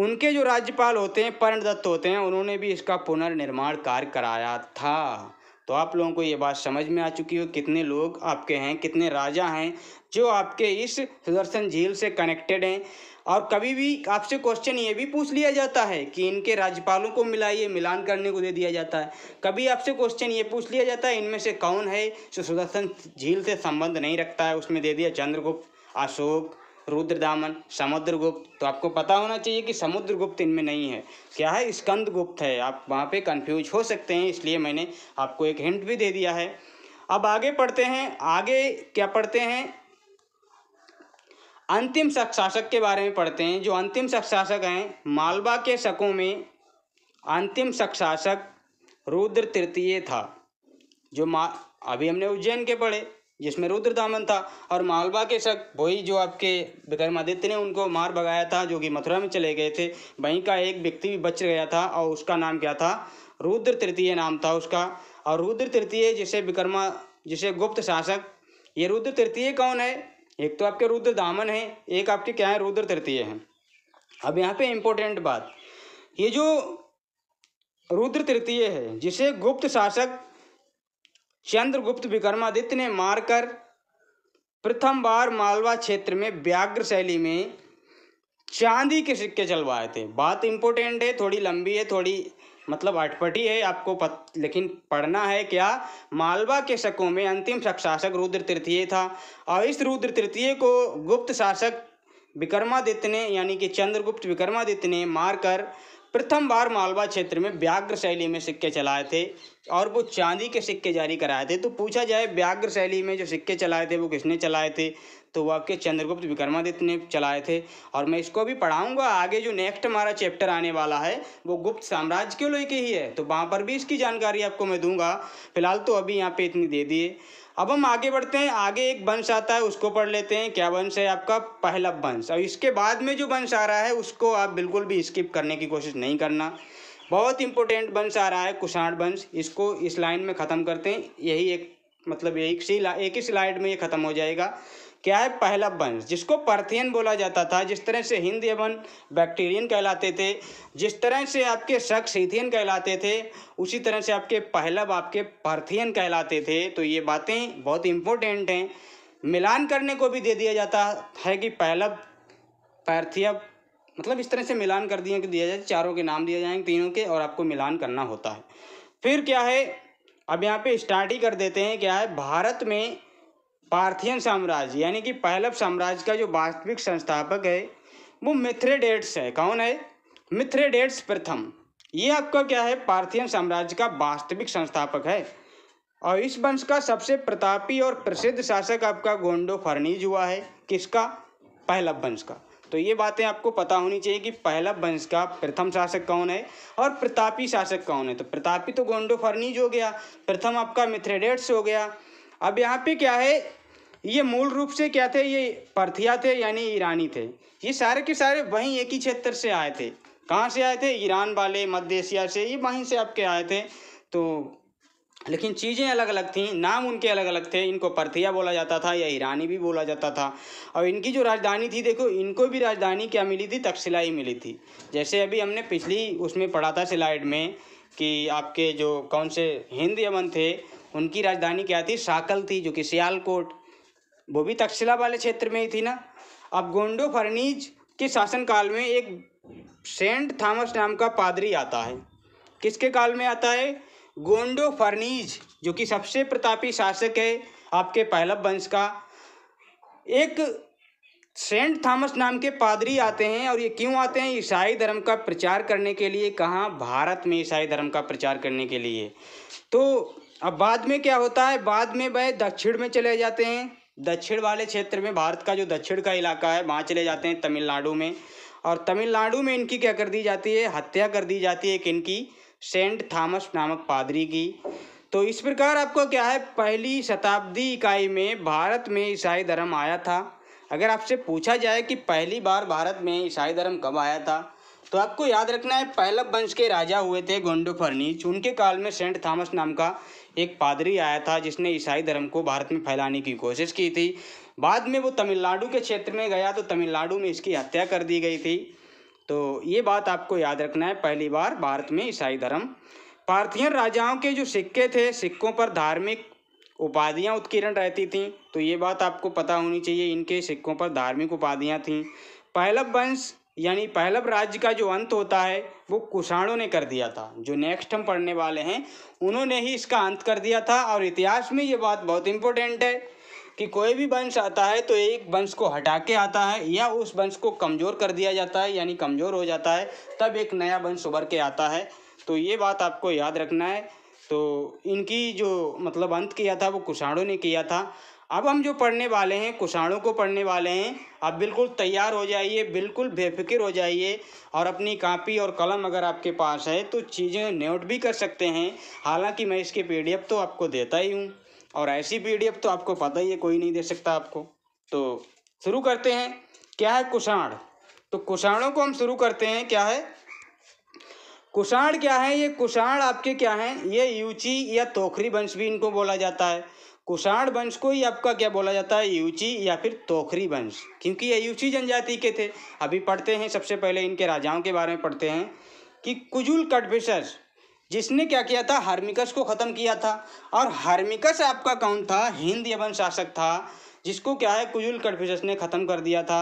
उनके जो राज्यपाल होते हैं पर्णदत्त होते हैं उन्होंने भी इसका पुनर्निर्माण कार्य कराया था तो आप लोगों को ये बात समझ में आ चुकी हो कितने लोग आपके हैं कितने राजा हैं जो आपके इस सुदर्शन झील से कनेक्टेड हैं और कभी भी आपसे क्वेश्चन ये भी पूछ लिया जाता है कि इनके राज्यपालों को मिलाइए मिलान करने को दे दिया जाता है कभी आपसे क्वेश्चन ये पूछ लिया जाता है इनमें से कौन है जो सुदर्शन झील से संबंध नहीं रखता है उसमें दे दिया चंद्रगुप्त अशोक रुद्रदामन समुद्रगुप्त तो आपको पता होना चाहिए कि समुद्रगुप्त इनमें नहीं है क्या है स्कंद गुप्त है आप वहाँ पे कंफ्यूज हो सकते हैं इसलिए मैंने आपको एक हिंट भी दे दिया है अब आगे पढ़ते हैं आगे क्या पढ़ते हैं अंतिम शक शासक के बारे में पढ़ते हैं जो अंतिम शक शासक हैं मालवा के शकों में अंतिम शक शासक रुद्र तृतीय था जो मा अभी हमने उज्जैन के पढ़े जिसमें रुद्र दामन था और मालवा के शक वही जो आपके विक्रमादित्य ने उनको मार भगाया था जो कि मथुरा में चले गए थे वहीं का एक व्यक्ति भी बच गया था और उसका नाम क्या था रुद्र तृतीय नाम था उसका और रुद्र तृतीय जिसे विक्रमा जिसे गुप्त शासक ये रुद्र तृतीय कौन है एक तो आपके रुद्र दामन है एक आपके क्या है रुद्र तृतीय है अब यहाँ पे इम्पोर्टेंट बात ये जो रुद्र तृतीय है जिसे गुप्त शासक चंद्रगुप्त विक्रमादित्य ने मारकर प्रथम बार मालवा क्षेत्र में व्याघ्र शैली में चांदी के सिक्के चलवाए थे बात इम्पोर्टेंट है थोड़ी लंबी है थोड़ी मतलब अटपटी है आपको पत, लेकिन पढ़ना है क्या मालवा के शकों में अंतिम शक शासक रुद्र तृतीय था और इस रुद्र तृतीय को गुप्त शासक विक्रमादित्य ने यानी कि चंद्रगुप्त विक्रमादित्य ने मारकर प्रथम बार मालवा क्षेत्र में व्याघ्र शैली में सिक्के चलाए थे और वो चांदी के सिक्के जारी कराए थे तो पूछा जाए व्याघ्र शैली में जो सिक्के चलाए थे वो किसने चलाए थे तो वो आपके चंद्रगुप्त विक्रमादित्य ने चलाए थे और मैं इसको भी पढ़ाऊंगा आगे जो नेक्स्ट हमारा चैप्टर आने वाला है वो गुप्त साम्राज्य के लेके ही है तो वहाँ पर भी इसकी जानकारी आपको मैं दूंगा फिलहाल तो अभी यहाँ पे इतनी दे दिए अब हम आगे बढ़ते हैं आगे एक वंश आता है उसको पढ़ लेते हैं क्या वंश है आपका पहला वंश और इसके बाद में जो वंश आ रहा है उसको आप बिल्कुल भी स्किप करने की कोशिश नहीं करना बहुत इंपॉर्टेंट वंश आ रहा है कुषाण वंश इसको इस लाइन में ख़त्म करते हैं यही एक मतलब एक सी एक ही स्लाइड में ये ख़त्म हो जाएगा क्या है पहला वंश जिसको पर्थियन बोला जाता था जिस तरह से हिंद एवं बैक्टीरियन कहलाते थे जिस तरह से आपके शख्स हिथियन कहलाते थे उसी तरह से आपके पहलब आपके पर्थियन कहलाते थे तो ये बातें बहुत इम्पोर्टेंट हैं मिलान करने को भी दे दिया जाता है कि पहलब पैर्थियब मतलब इस तरह से मिलान कर दिया कि दिया जाए चारों के नाम दिए जाएंगे तीनों के और आपको मिलान करना होता है फिर क्या है अब यहाँ पे स्टार्ट ही कर देते हैं क्या है भारत में पार्थियन साम्राज्य यानी कि पहलव साम्राज्य का जो वास्तविक संस्थापक है वो मिथ्रेडेट्स है कौन है मिथ्रेडेट्स प्रथम ये आपका क्या है पार्थियन साम्राज्य का वास्तविक संस्थापक है और इस वंश का सबसे प्रतापी और प्रसिद्ध शासक आपका गोंडो फर्नीज हुआ है किसका पहलव वंश का तो ये बातें आपको पता होनी चाहिए कि पहला वंश का प्रथम शासक कौन है और प्रतापी शासक कौन है तो प्रतापी तो गोंडो फर्नीज हो गया प्रथम आपका मिथ्रेडेट्स हो गया अब यहाँ पे क्या है ये मूल रूप से क्या थे ये परथिया थे यानी ईरानी थे ये सारे के सारे वहीं एक ही क्षेत्र से आए थे कहाँ से आए थे ईरान वाले मध्य एशिया से ये वहीं से आपके आए थे तो लेकिन चीज़ें अलग अलग थीं नाम उनके अलग अलग थे इनको परथिया बोला जाता था या ईरानी भी बोला जाता था और इनकी जो राजधानी थी देखो इनको भी राजधानी क्या मिली थी तकसिलाई मिली थी जैसे अभी हमने पिछली उसमें पढ़ा था स्लाइड में कि आपके जो कौन से हिंद यमन थे उनकी राजधानी क्या थी साकल थी जो कि सियालकोट वो भी तक्षशिला वाले क्षेत्र में ही थी ना अब गोंडो फर्नीज के शासनकाल में एक सेंट थॉमस नाम का पादरी आता है किसके काल में आता है गोंडो फर्नीज जो कि सबसे प्रतापी शासक है आपके पहलव वंश का एक सेंट थॉमस नाम के पादरी आते हैं और ये क्यों आते हैं ईसाई धर्म का प्रचार करने के लिए कहाँ भारत में ईसाई धर्म का प्रचार करने के लिए तो अब बाद में क्या होता है बाद में वह दक्षिण में चले जाते हैं दक्षिण वाले क्षेत्र में भारत का जो दक्षिण का इलाका है वहाँ चले जाते हैं तमिलनाडु में और तमिलनाडु में इनकी क्या कर दी जाती है हत्या कर दी जाती है एक इनकी सेंट थॉमस नामक पादरी की तो इस प्रकार आपको क्या है पहली शताब्दी इकाई में भारत में ईसाई धर्म आया था अगर आपसे पूछा जाए कि पहली बार भारत में ईसाई धर्म कब आया था तो आपको याद रखना है पहलब वंश के राजा हुए थे गोंडो फर्नीच उनके काल में सेंट थॉमस नाम का एक पादरी आया था जिसने ईसाई धर्म को भारत में फैलाने की कोशिश की थी बाद में वो तमिलनाडु के क्षेत्र में गया तो तमिलनाडु में इसकी हत्या कर दी गई थी तो ये बात आपको याद रखना है पहली बार भारत में ईसाई धर्म पार्थियन राजाओं के जो सिक्के थे सिक्कों पर धार्मिक उपाधियाँ उत्कीर्ण रहती थीं तो ये बात आपको पता होनी चाहिए इनके सिक्कों पर धार्मिक उपाधियाँ थीं पहलब वंश यानी पहलव राज्य का जो अंत होता है वो कुषाणों ने कर दिया था जो नेक्स्ट हम पढ़ने वाले हैं उन्होंने ही इसका अंत कर दिया था और इतिहास में ये बात बहुत इम्पोर्टेंट है कि कोई भी वंश आता है तो एक वंश को हटा के आता है या उस वंश को कमज़ोर कर दिया जाता है यानी कमज़ोर हो जाता है तब एक नया वंश उभर के आता है तो ये बात आपको याद रखना है तो इनकी जो मतलब अंत किया था वो कुषाणों ने किया था अब हम जो पढ़ने वाले हैं कुषाणों को पढ़ने वाले हैं अब बिल्कुल तैयार हो जाइए बिल्कुल बेफिक्र हो जाइए और अपनी कापी और कलम अगर आपके पास है तो चीज़ें नोट भी कर सकते हैं हालांकि मैं इसके पी तो आपको देता ही हूँ और ऐसी पी तो आपको पता ही है कोई नहीं दे सकता आपको तो शुरू करते हैं क्या है कुषाण तो कुषाणों को हम शुरू करते हैं क्या है कुषाण क्या है ये कुषाण आपके क्या हैं ये यूची या तोखरी वंश भी इनको बोला जाता है कुषाण वंश को ही आपका क्या बोला जाता है यूची या फिर तोखरी वंश क्योंकि ये यूची जनजाति के थे अभी पढ़ते हैं सबसे पहले इनके राजाओं के बारे में पढ़ते हैं कि कुजुल कटभिशर जिसने क्या किया था हार्मिकस को ख़त्म किया था और हार्मिकस आपका कौन था हिंद यवन शासक था जिसको क्या है कुजुल कटभिशस ने ख़त्म कर दिया था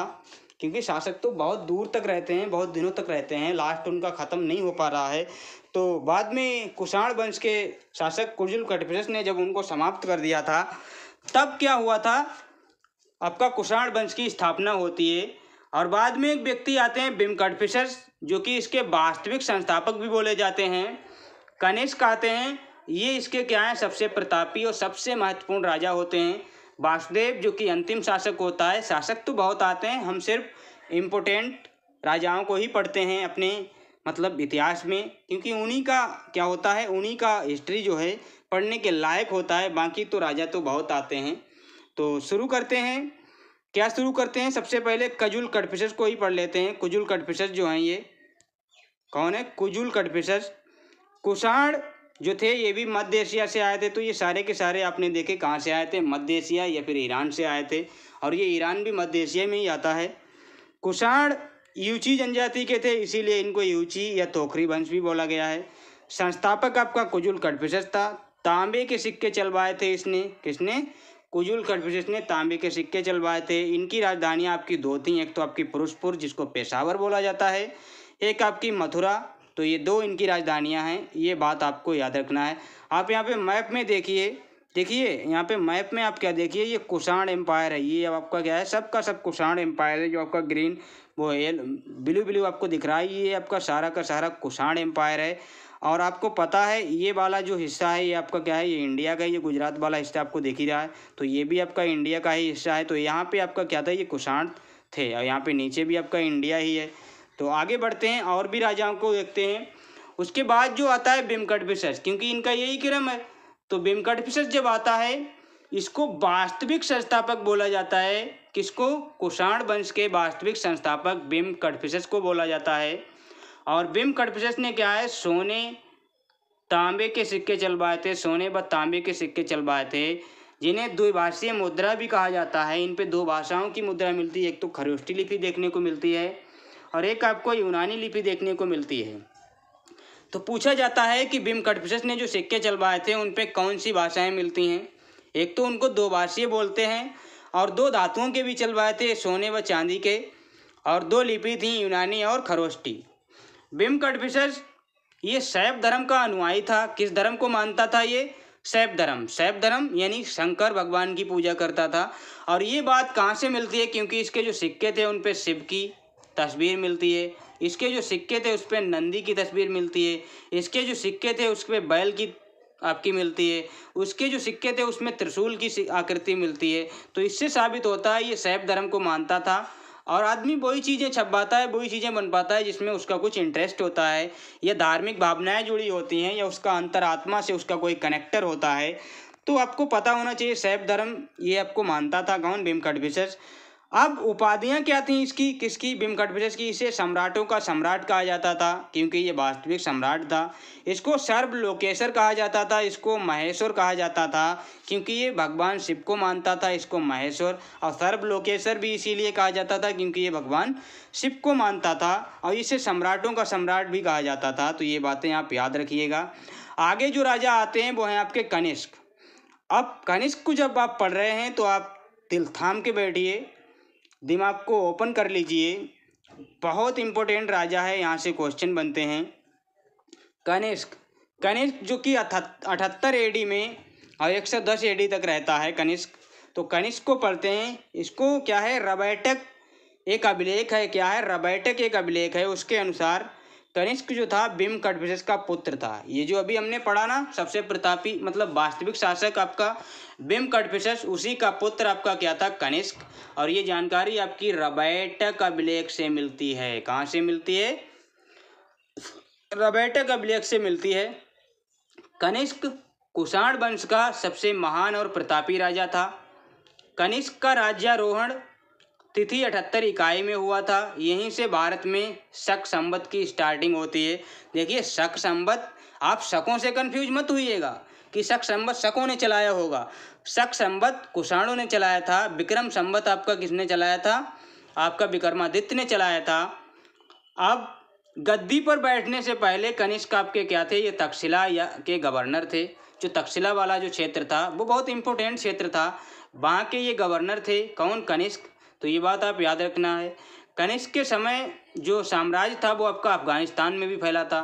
क्योंकि शासक तो बहुत दूर तक रहते हैं बहुत दिनों तक रहते हैं लास्ट उनका ख़त्म नहीं हो पा रहा है तो बाद में कुषाण वंश के शासक कुर्जुल कटप्रस ने जब उनको समाप्त कर दिया था तब क्या हुआ था आपका कुषाण वंश की स्थापना होती है और बाद में एक व्यक्ति आते हैं बिम कटफिशर्स जो कि इसके वास्तविक संस्थापक भी बोले जाते हैं कनिष्क आते हैं ये इसके क्या हैं सबसे प्रतापी और सबसे महत्वपूर्ण राजा होते हैं वासुदेव जो कि अंतिम शासक होता है शासक तो बहुत आते हैं हम सिर्फ इम्पोर्टेंट राजाओं को ही पढ़ते हैं अपने मतलब इतिहास में क्योंकि उन्हीं का क्या होता है उन्हीं का हिस्ट्री जो है पढ़ने के लायक होता है बाकी तो राजा तो बहुत आते हैं तो शुरू करते हैं क्या शुरू करते हैं सबसे पहले कजुल कटफिशस को ही पढ़ लेते हैं कुजुल कटफिशस जो हैं ये कौन है कुजुल कटफिशस कुषाण जो थे ये भी मध्य एशिया से आए थे तो ये सारे के सारे आपने देखे कहाँ से आए थे मध्य एशिया या फिर ईरान से आए थे और ये ईरान भी मध्य एशिया में ही आता है कुषाण यूची जनजाति के थे इसीलिए इनको यूची या तोखरी वंश भी बोला गया है संस्थापक आपका कुजुल कटफिशस था तांबे के सिक्के चलवाए थे इसने किसने कुजुल कटफिशस ने तांबे के सिक्के चलवाए थे इनकी राजधानियाँ आपकी दो थी एक तो आपकी पुरुषपुर जिसको पेशावर बोला जाता है एक आपकी मथुरा तो ये दो इनकी राजधानियाँ हैं ये बात आपको याद रखना है आप यहाँ पे मैप में देखिए देखिए यहाँ पे मैप में आप क्या देखिए ये कुषाण एम्पायर है ये अब आपका क्या है सबका सब कुषाण एम्पायर है जो आपका ग्रीन वो ब्लू ब्लू आपको दिख रहा है ये आपका सारा का सारा कुषाण एम्पायर है और आपको पता है ये वाला जो हिस्सा है ये आपका क्या है ये इंडिया का ये गुजरात वाला हिस्सा आपको देख ही रहा है तो ये भी आपका इंडिया का ही हिस्सा है तो यहाँ पे आपका क्या था ये कुषाण थे और यहाँ पे नीचे भी आपका इंडिया ही है तो आगे बढ़ते हैं और भी राजाओं को देखते हैं उसके बाद जो आता है बिमकट फिशर्स क्योंकि इनका यही क्रम है तो बिमकट फिशर्स जब आता है इसको वास्तविक संस्थापक बोला जाता है किसको कुषाण वंश के वास्तविक संस्थापक बिम कटफिशस को बोला जाता है और बिम कटफिशस ने क्या है सोने तांबे के सिक्के चलवाए थे सोने व तांबे के सिक्के चलवाए थे जिन्हें द्विभाषीय मुद्रा भी कहा जाता है इन पर दो भाषाओं की मुद्रा मिलती है एक तो खरोष्टी लिपि देखने को मिलती है और एक आपको यूनानी लिपि देखने को मिलती है तो पूछा जाता है कि बिम कटफिशस ने जो सिक्के चलवाए थे उन पर कौन सी भाषाएँ मिलती हैं एक तो उनको दो भाषीय बोलते हैं और दो धातुओं के भी चलवाए थे सोने व चांदी के और दो लिपि थी यूनानी और खरोष्टी बिम कटफिशर्स ये शैव धर्म का अनुयायी था किस धर्म को मानता था ये शैव धर्म शैव धर्म यानी शंकर भगवान की पूजा करता था और ये बात कहाँ से मिलती है क्योंकि इसके जो सिक्के थे उन पर शिव की तस्वीर मिलती है इसके जो सिक्के थे उस पर नंदी की तस्वीर मिलती है इसके जो सिक्के थे उस पर बैल की आपकी मिलती है उसके जो सिक्के थे उसमें त्रिशूल की आकृति मिलती है तो इससे साबित होता है ये सैब धर्म को मानता था और आदमी वही चीज़ें छपाता है वही चीज़ें बन पाता है जिसमें उसका कुछ इंटरेस्ट होता है या धार्मिक भावनाएं जुड़ी होती हैं या उसका अंतरात्मा से उसका कोई कनेक्टर होता है तो आपको पता होना चाहिए सैब धर्म ये आपको मानता था गौन भीम खडविशस अब उपाधियां क्या थी इसकी किसकी भीमकटभिशज की इसे सम्राटों का सम्राट कहा जाता था क्योंकि ये वास्तविक सम्राट था इसको सर्वलोकेश्वर कहा जाता था इसको महेश्वर कहा जाता था क्योंकि ये भगवान शिव को मानता था इसको महेश्वर और सर्वलोकेश्वर भी इसीलिए कहा जाता था क्योंकि ये भगवान शिव को मानता था और इसे सम्राटों का सम्राट भी कहा जाता था तो ये बातें आप याद रखिएगा आगे जो राजा आते हैं वो हैं आपके कनिष्क अब कनिष्क को जब आप पढ़ रहे हैं तो आप दिल थाम के बैठिए दिमाग को ओपन कर लीजिए बहुत इम्पोर्टेंट राजा है यहाँ से क्वेश्चन बनते हैं कनिष्क कनिष्क जो कि अठहत्तर एडी में और एक सौ दस एडी तक रहता है कनिष्क तो कनिष्क को पढ़ते हैं इसको क्या है रबैटक एक अभिलेख है क्या है रबैटक एक अभिलेख है उसके अनुसार कनिष्क जो था भीम कटभ का पुत्र था ये जो अभी हमने पढ़ा ना सबसे प्रतापी मतलब वास्तविक शासक आपका भीम कटभ उसी का पुत्र आपका क्या था कनिष्क और ये जानकारी आपकी रबैटक अभिलेख से मिलती है कहाँ से मिलती है रबैटक अभिलेख से मिलती है कनिष्क कुषाण वंश का सबसे महान और प्रतापी राजा था कनिष्क का राज्यारोहण तिथि अठहत्तर इकाई में हुआ था यहीं से भारत में शक संबत की स्टार्टिंग होती है देखिए शक संबत आप शकों से कन्फ्यूज मत हुईगा कि शक संबत शकों ने चलाया होगा शक संबत कुषाणों ने चलाया था विक्रम संबत आपका किसने चलाया था आपका विक्रमादित्य ने चलाया था अब गद्दी पर बैठने से पहले कनिष्क आपके क्या थे ये तक्षशिला या के गवर्नर थे जो तक्षशिला वाला जो क्षेत्र था वो बहुत इंपॉर्टेंट क्षेत्र था वहाँ के ये गवर्नर थे कौन कनिष्क तो ये बात आप याद रखना है कनिष्क के समय जो साम्राज्य था वो आपका अफगानिस्तान में भी फैला था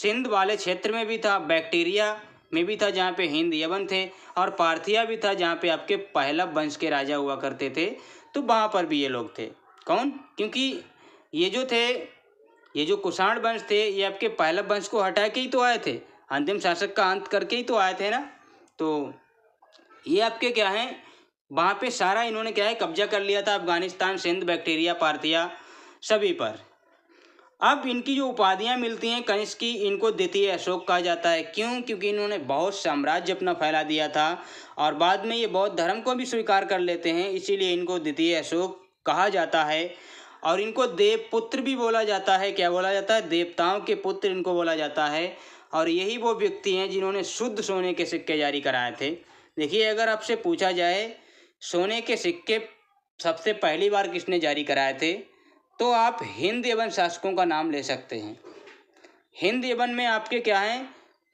सिंध वाले क्षेत्र में भी था बैक्टीरिया में भी था जहाँ पे हिंद यवन थे और पार्थिया भी था जहाँ पे आपके पहला वंश के राजा हुआ करते थे तो वहाँ पर भी ये लोग थे कौन क्योंकि ये जो थे ये जो कुषाण वंश थे ये आपके पहला वंश को हटा के ही तो आए थे अंतिम शासक का अंत करके ही तो आए थे ना तो ये आपके क्या हैं वहाँ पे सारा इन्होंने क्या है कब्जा कर लिया था अफगानिस्तान सिंध बैक्टीरिया पार्थिया सभी पर अब इनकी जो उपाधियाँ मिलती हैं कंस की इनको द्वितीय अशोक कहा जाता है क्यों क्योंकि इन्होंने बहुत साम्राज्य अपना फैला दिया था और बाद में ये बौद्ध धर्म को भी स्वीकार कर लेते हैं इसीलिए इनको द्वितीय अशोक कहा जाता है और इनको देवपुत्र भी बोला जाता है क्या बोला जाता है देवताओं के पुत्र इनको बोला जाता है और यही वो व्यक्ति हैं जिन्होंने शुद्ध सोने के सिक्के जारी कराए थे देखिए अगर आपसे पूछा जाए सोने के सिक्के सबसे पहली बार किसने जारी कराए थे तो आप हिंद यवन शासकों का नाम ले सकते हैं हिंद यवन में आपके क्या हैं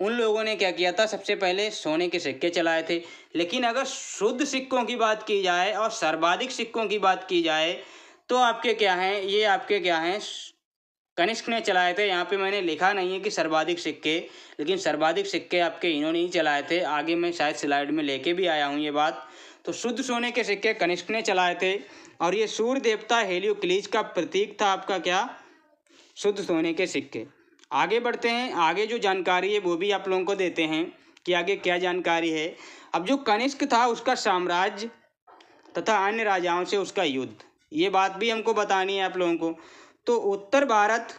उन लोगों ने क्या किया था सबसे पहले सोने के सिक्के चलाए थे लेकिन अगर शुद्ध सिक्कों की बात की जाए और सर्वाधिक सिक्कों की बात की जाए तो आपके क्या हैं ये आपके क्या हैं कनिष्क ने चलाए थे यहाँ पे मैंने लिखा नहीं है कि सर्वाधिक सिक्के लेकिन सर्वाधिक सिक्के आपके इन्होंने ही चलाए थे आगे मैं शायद स्लाइड में लेके भी आया हूँ ये बात तो शुद्ध सोने के सिक्के कनिष्क ने चलाए थे और ये सूर्य देवता हेलियोक्लीज का प्रतीक था आपका क्या शुद्ध सोने के सिक्के आगे बढ़ते हैं आगे जो जानकारी है वो भी आप लोगों को देते हैं कि आगे क्या जानकारी है अब जो कनिष्क था उसका साम्राज्य तथा अन्य राजाओं से उसका युद्ध ये बात भी हमको बतानी है आप लोगों को तो उत्तर भारत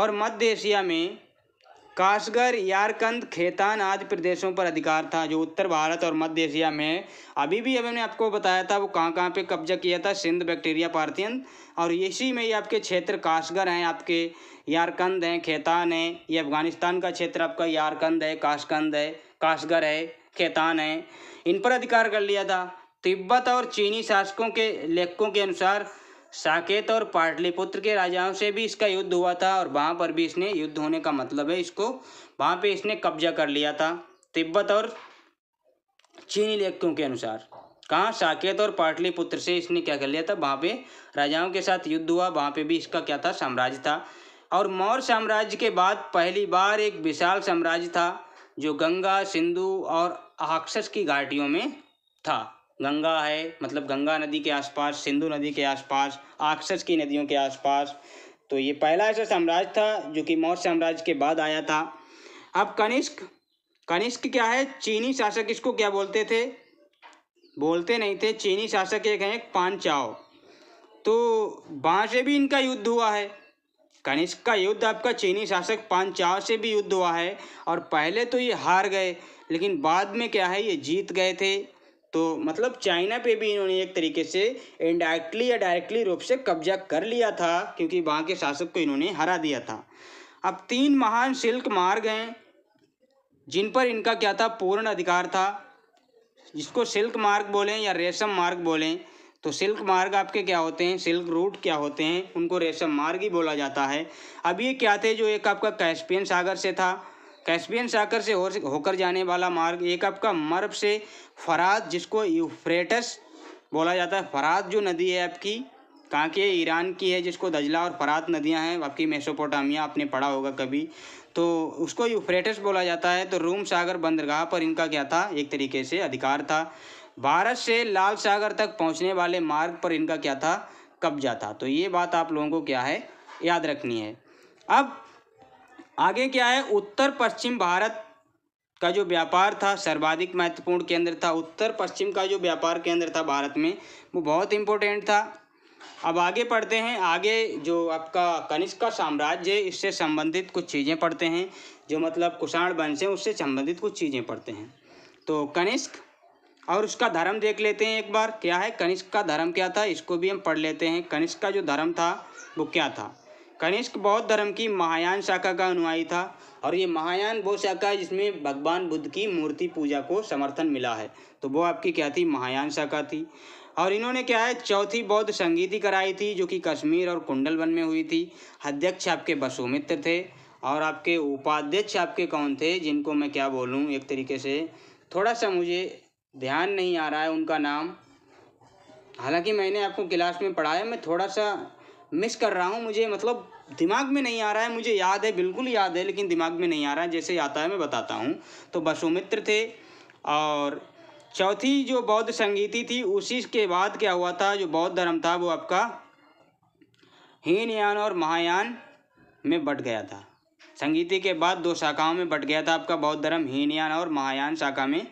और मध्य एशिया में काशगर यारकंद खेतान आदि प्रदेशों पर अधिकार था जो उत्तर भारत और मध्य एशिया में अभी भी मैंने आपको बताया था वो कहाँ कहाँ पे कब्जा किया था सिंध बैक्टीरिया पार्थियन और इसी में ये आपके क्षेत्र काशगर हैं आपके यारकंद हैं खेतान हैं ये अफगानिस्तान का क्षेत्र आपका यारकंद है काशकंद है काशगर है खेतान है इन पर अधिकार कर लिया था तिब्बत और चीनी शासकों के लेखकों के अनुसार साकेत और पाटलिपुत्र के राजाओं से भी इसका युद्ध हुआ था और वहाँ पर भी इसने युद्ध होने का मतलब है इसको वहाँ पे इसने कब्जा कर लिया था तिब्बत और चीनी लेखकों के अनुसार कहाँ साकेत और पाटलिपुत्र से इसने क्या कर लिया था वहाँ पे राजाओं के साथ युद्ध हुआ वहाँ पे भी इसका क्या था साम्राज्य था और मौर्य साम्राज्य के बाद पहली बार एक विशाल साम्राज्य था जो गंगा सिंधु और आक्षस की घाटियों में था गंगा है मतलब गंगा नदी के आसपास सिंधु नदी के आसपास आक्षस की नदियों के आसपास तो ये पहला ऐसा साम्राज्य था जो कि मौर्य साम्राज्य के बाद आया था अब कनिष्क कनिष्क क्या है चीनी शासक इसको क्या बोलते थे बोलते नहीं थे चीनी शासक एक हैं पानचाओ तो वहाँ से भी इनका युद्ध हुआ है कनिष्क का युद्ध आपका चीनी शासक पानचाओ से भी युद्ध हुआ है और पहले तो ये हार गए लेकिन बाद में क्या है ये जीत गए थे तो मतलब चाइना पे भी इन्होंने एक तरीके से इनडायरेक्टली या डायरेक्टली रूप से कब्जा कर लिया था क्योंकि वहाँ के शासक को इन्होंने हरा दिया था अब तीन महान सिल्क मार्ग हैं जिन पर इनका क्या था पूर्ण अधिकार था जिसको सिल्क मार्ग बोलें या रेशम मार्ग बोलें तो सिल्क मार्ग आपके क्या होते हैं सिल्क रूट क्या होते हैं उनको रेशम मार्ग ही बोला जाता है अब ये क्या थे जो एक आपका कैस्पियन सागर से था कैस्पियन सागर से होकर जाने वाला मार्ग एक आपका मर्ब से फ़रात जिसको यूफ्रेटस बोला जाता है फ़रात जो नदी है आपकी कहाँ की है ईरान की है जिसको दजला और फरात नदियाँ हैं आपकी मेसोपोटामिया आपने पढ़ा होगा कभी तो उसको यूफ्रेटस बोला जाता है तो रूम सागर बंदरगाह पर इनका क्या था एक तरीके से अधिकार था भारत से लाल सागर तक पहुँचने वाले मार्ग पर इनका क्या था कब्जा था तो ये बात आप लोगों को क्या है याद रखनी है अब आगे क्या है उत्तर पश्चिम भारत का जो व्यापार था सर्वाधिक महत्वपूर्ण केंद्र था उत्तर पश्चिम का जो व्यापार केंद्र था भारत में वो बहुत इम्पोर्टेंट था अब आगे पढ़ते हैं आगे जो आपका कनिष्क का साम्राज्य है इससे संबंधित कुछ चीज़ें पढ़ते हैं जो मतलब कुषाण वंश हैं उससे संबंधित कुछ चीज़ें पढ़ते हैं तो कनिष्क और उसका धर्म देख लेते हैं एक बार क्या है कनिष्क का धर्म क्या था इसको भी हम पढ़ लेते हैं कनिष्क का जो धर्म था वो क्या था कनिष्क बौद्ध धर्म की महायान शाखा का अनुयायी था और ये महायान वो शाखा है जिसमें भगवान बुद्ध की मूर्ति पूजा को समर्थन मिला है तो वो आपकी क्या थी महायान शाखा थी और इन्होंने क्या है चौथी बौद्ध संगीति कराई थी जो कि कश्मीर और कुंडलवन में हुई थी अध्यक्ष आपके बसुमित्र थे और आपके उपाध्यक्ष आपके कौन थे जिनको मैं क्या बोलूँ एक तरीके से थोड़ा सा मुझे ध्यान नहीं आ रहा है उनका नाम हालांकि मैंने आपको क्लास में पढ़ाया मैं थोड़ा सा मिस कर रहा हूँ मुझे मतलब दिमाग में नहीं आ रहा है मुझे याद है बिल्कुल याद है लेकिन दिमाग में नहीं आ रहा है जैसे आता है मैं बताता हूँ तो बसुमित्र थे और चौथी जो बौद्ध संगीति थी उसी के बाद क्या हुआ था जो बौद्ध धर्म था वो आपका हीनयान और महायान में बट गया था संगीति के बाद दो शाखाओं में बट गया था आपका बौद्ध धर्म हीनयान और महायान शाखा में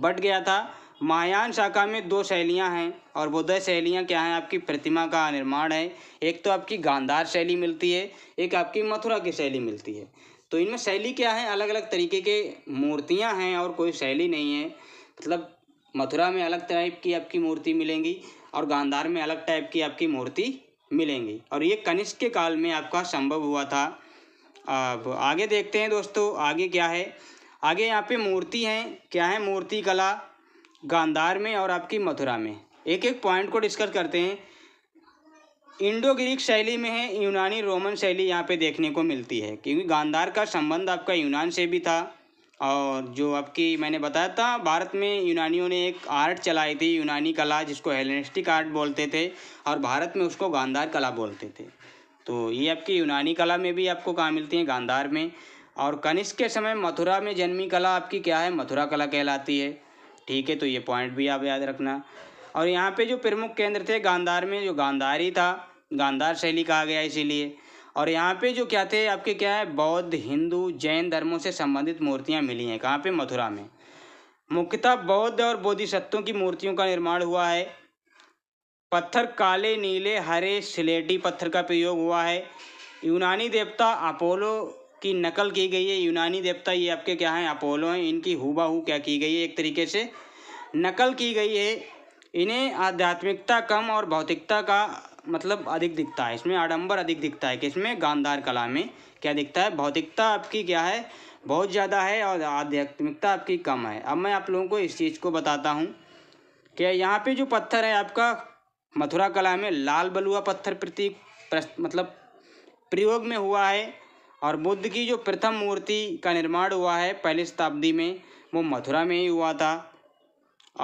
बट गया था मायान शाखा में दो शैलियाँ हैं और वो दो शैलियाँ क्या हैं आपकी प्रतिमा का निर्माण है एक तो आपकी गांधार शैली मिलती है एक आपकी मथुरा की शैली मिलती है तो इनमें शैली क्या है अलग अलग तरीके के मूर्तियाँ हैं और कोई शैली नहीं है मतलब मथुरा में अलग टाइप की आपकी मूर्ति मिलेंगी और गांधार में अलग टाइप की आपकी मूर्ति मिलेंगी और ये कनिष्क के काल में आपका संभव हुआ था अब आगे देखते हैं दोस्तों आगे क्या है आगे यहाँ पे मूर्ति हैं क्या है मूर्ति कला गांधार में और आपकी मथुरा में एक एक पॉइंट को डिस्कस करते हैं इंडो ग्रीक शैली में है यूनानी रोमन शैली यहाँ पे देखने को मिलती है क्योंकि गांधार का संबंध आपका यूनान से भी था और जो आपकी मैंने बताया था भारत में यूनानियों ने एक आर्ट चलाई थी यूनानी कला जिसको हेलेनिस्टिक आर्ट बोलते थे और भारत में उसको गांधार कला बोलते थे तो ये आपकी यूनानी कला में भी आपको कहाँ मिलती है गांधार में और कनिष्क के समय मथुरा में जन्मी कला आपकी क्या है मथुरा कला कहलाती है ठीक है तो ये पॉइंट भी आप याद रखना और यहाँ पे जो प्रमुख केंद्र थे गांधार में जो गांधारी था गांधार शैली कहा गया इसीलिए और यहाँ पे जो क्या थे आपके क्या है बौद्ध हिंदू जैन धर्मों से संबंधित मूर्तियाँ मिली हैं कहाँ पे मथुरा में मुख्यतः बौद्ध और बोधिसत्वों की मूर्तियों का निर्माण हुआ है पत्थर काले नीले हरे स्लेटी पत्थर का प्रयोग हुआ है यूनानी देवता अपोलो की नकल की गई है यूनानी देवता ये आपके क्या हैं अपोलो हैं इनकी हुबाहू क्या की गई है एक तरीके से नकल की गई है इन्हें आध्यात्मिकता कम और भौतिकता का मतलब अधिक दिखता है इसमें आडंबर अधिक दिखता है कि इसमें गांधार कला में क्या दिखता है भौतिकता आपकी क्या है बहुत ज़्यादा है और आध्यात्मिकता आपकी कम है अब मैं आप लोगों को इस चीज़ को बताता हूँ कि यहाँ पे जो पत्थर है आपका मथुरा कला में लाल बलुआ पत्थर प्रतीक मतलब प्रयोग में हुआ है और बुद्ध की जो प्रथम मूर्ति का निर्माण हुआ है पहली शताब्दी में वो मथुरा में ही हुआ था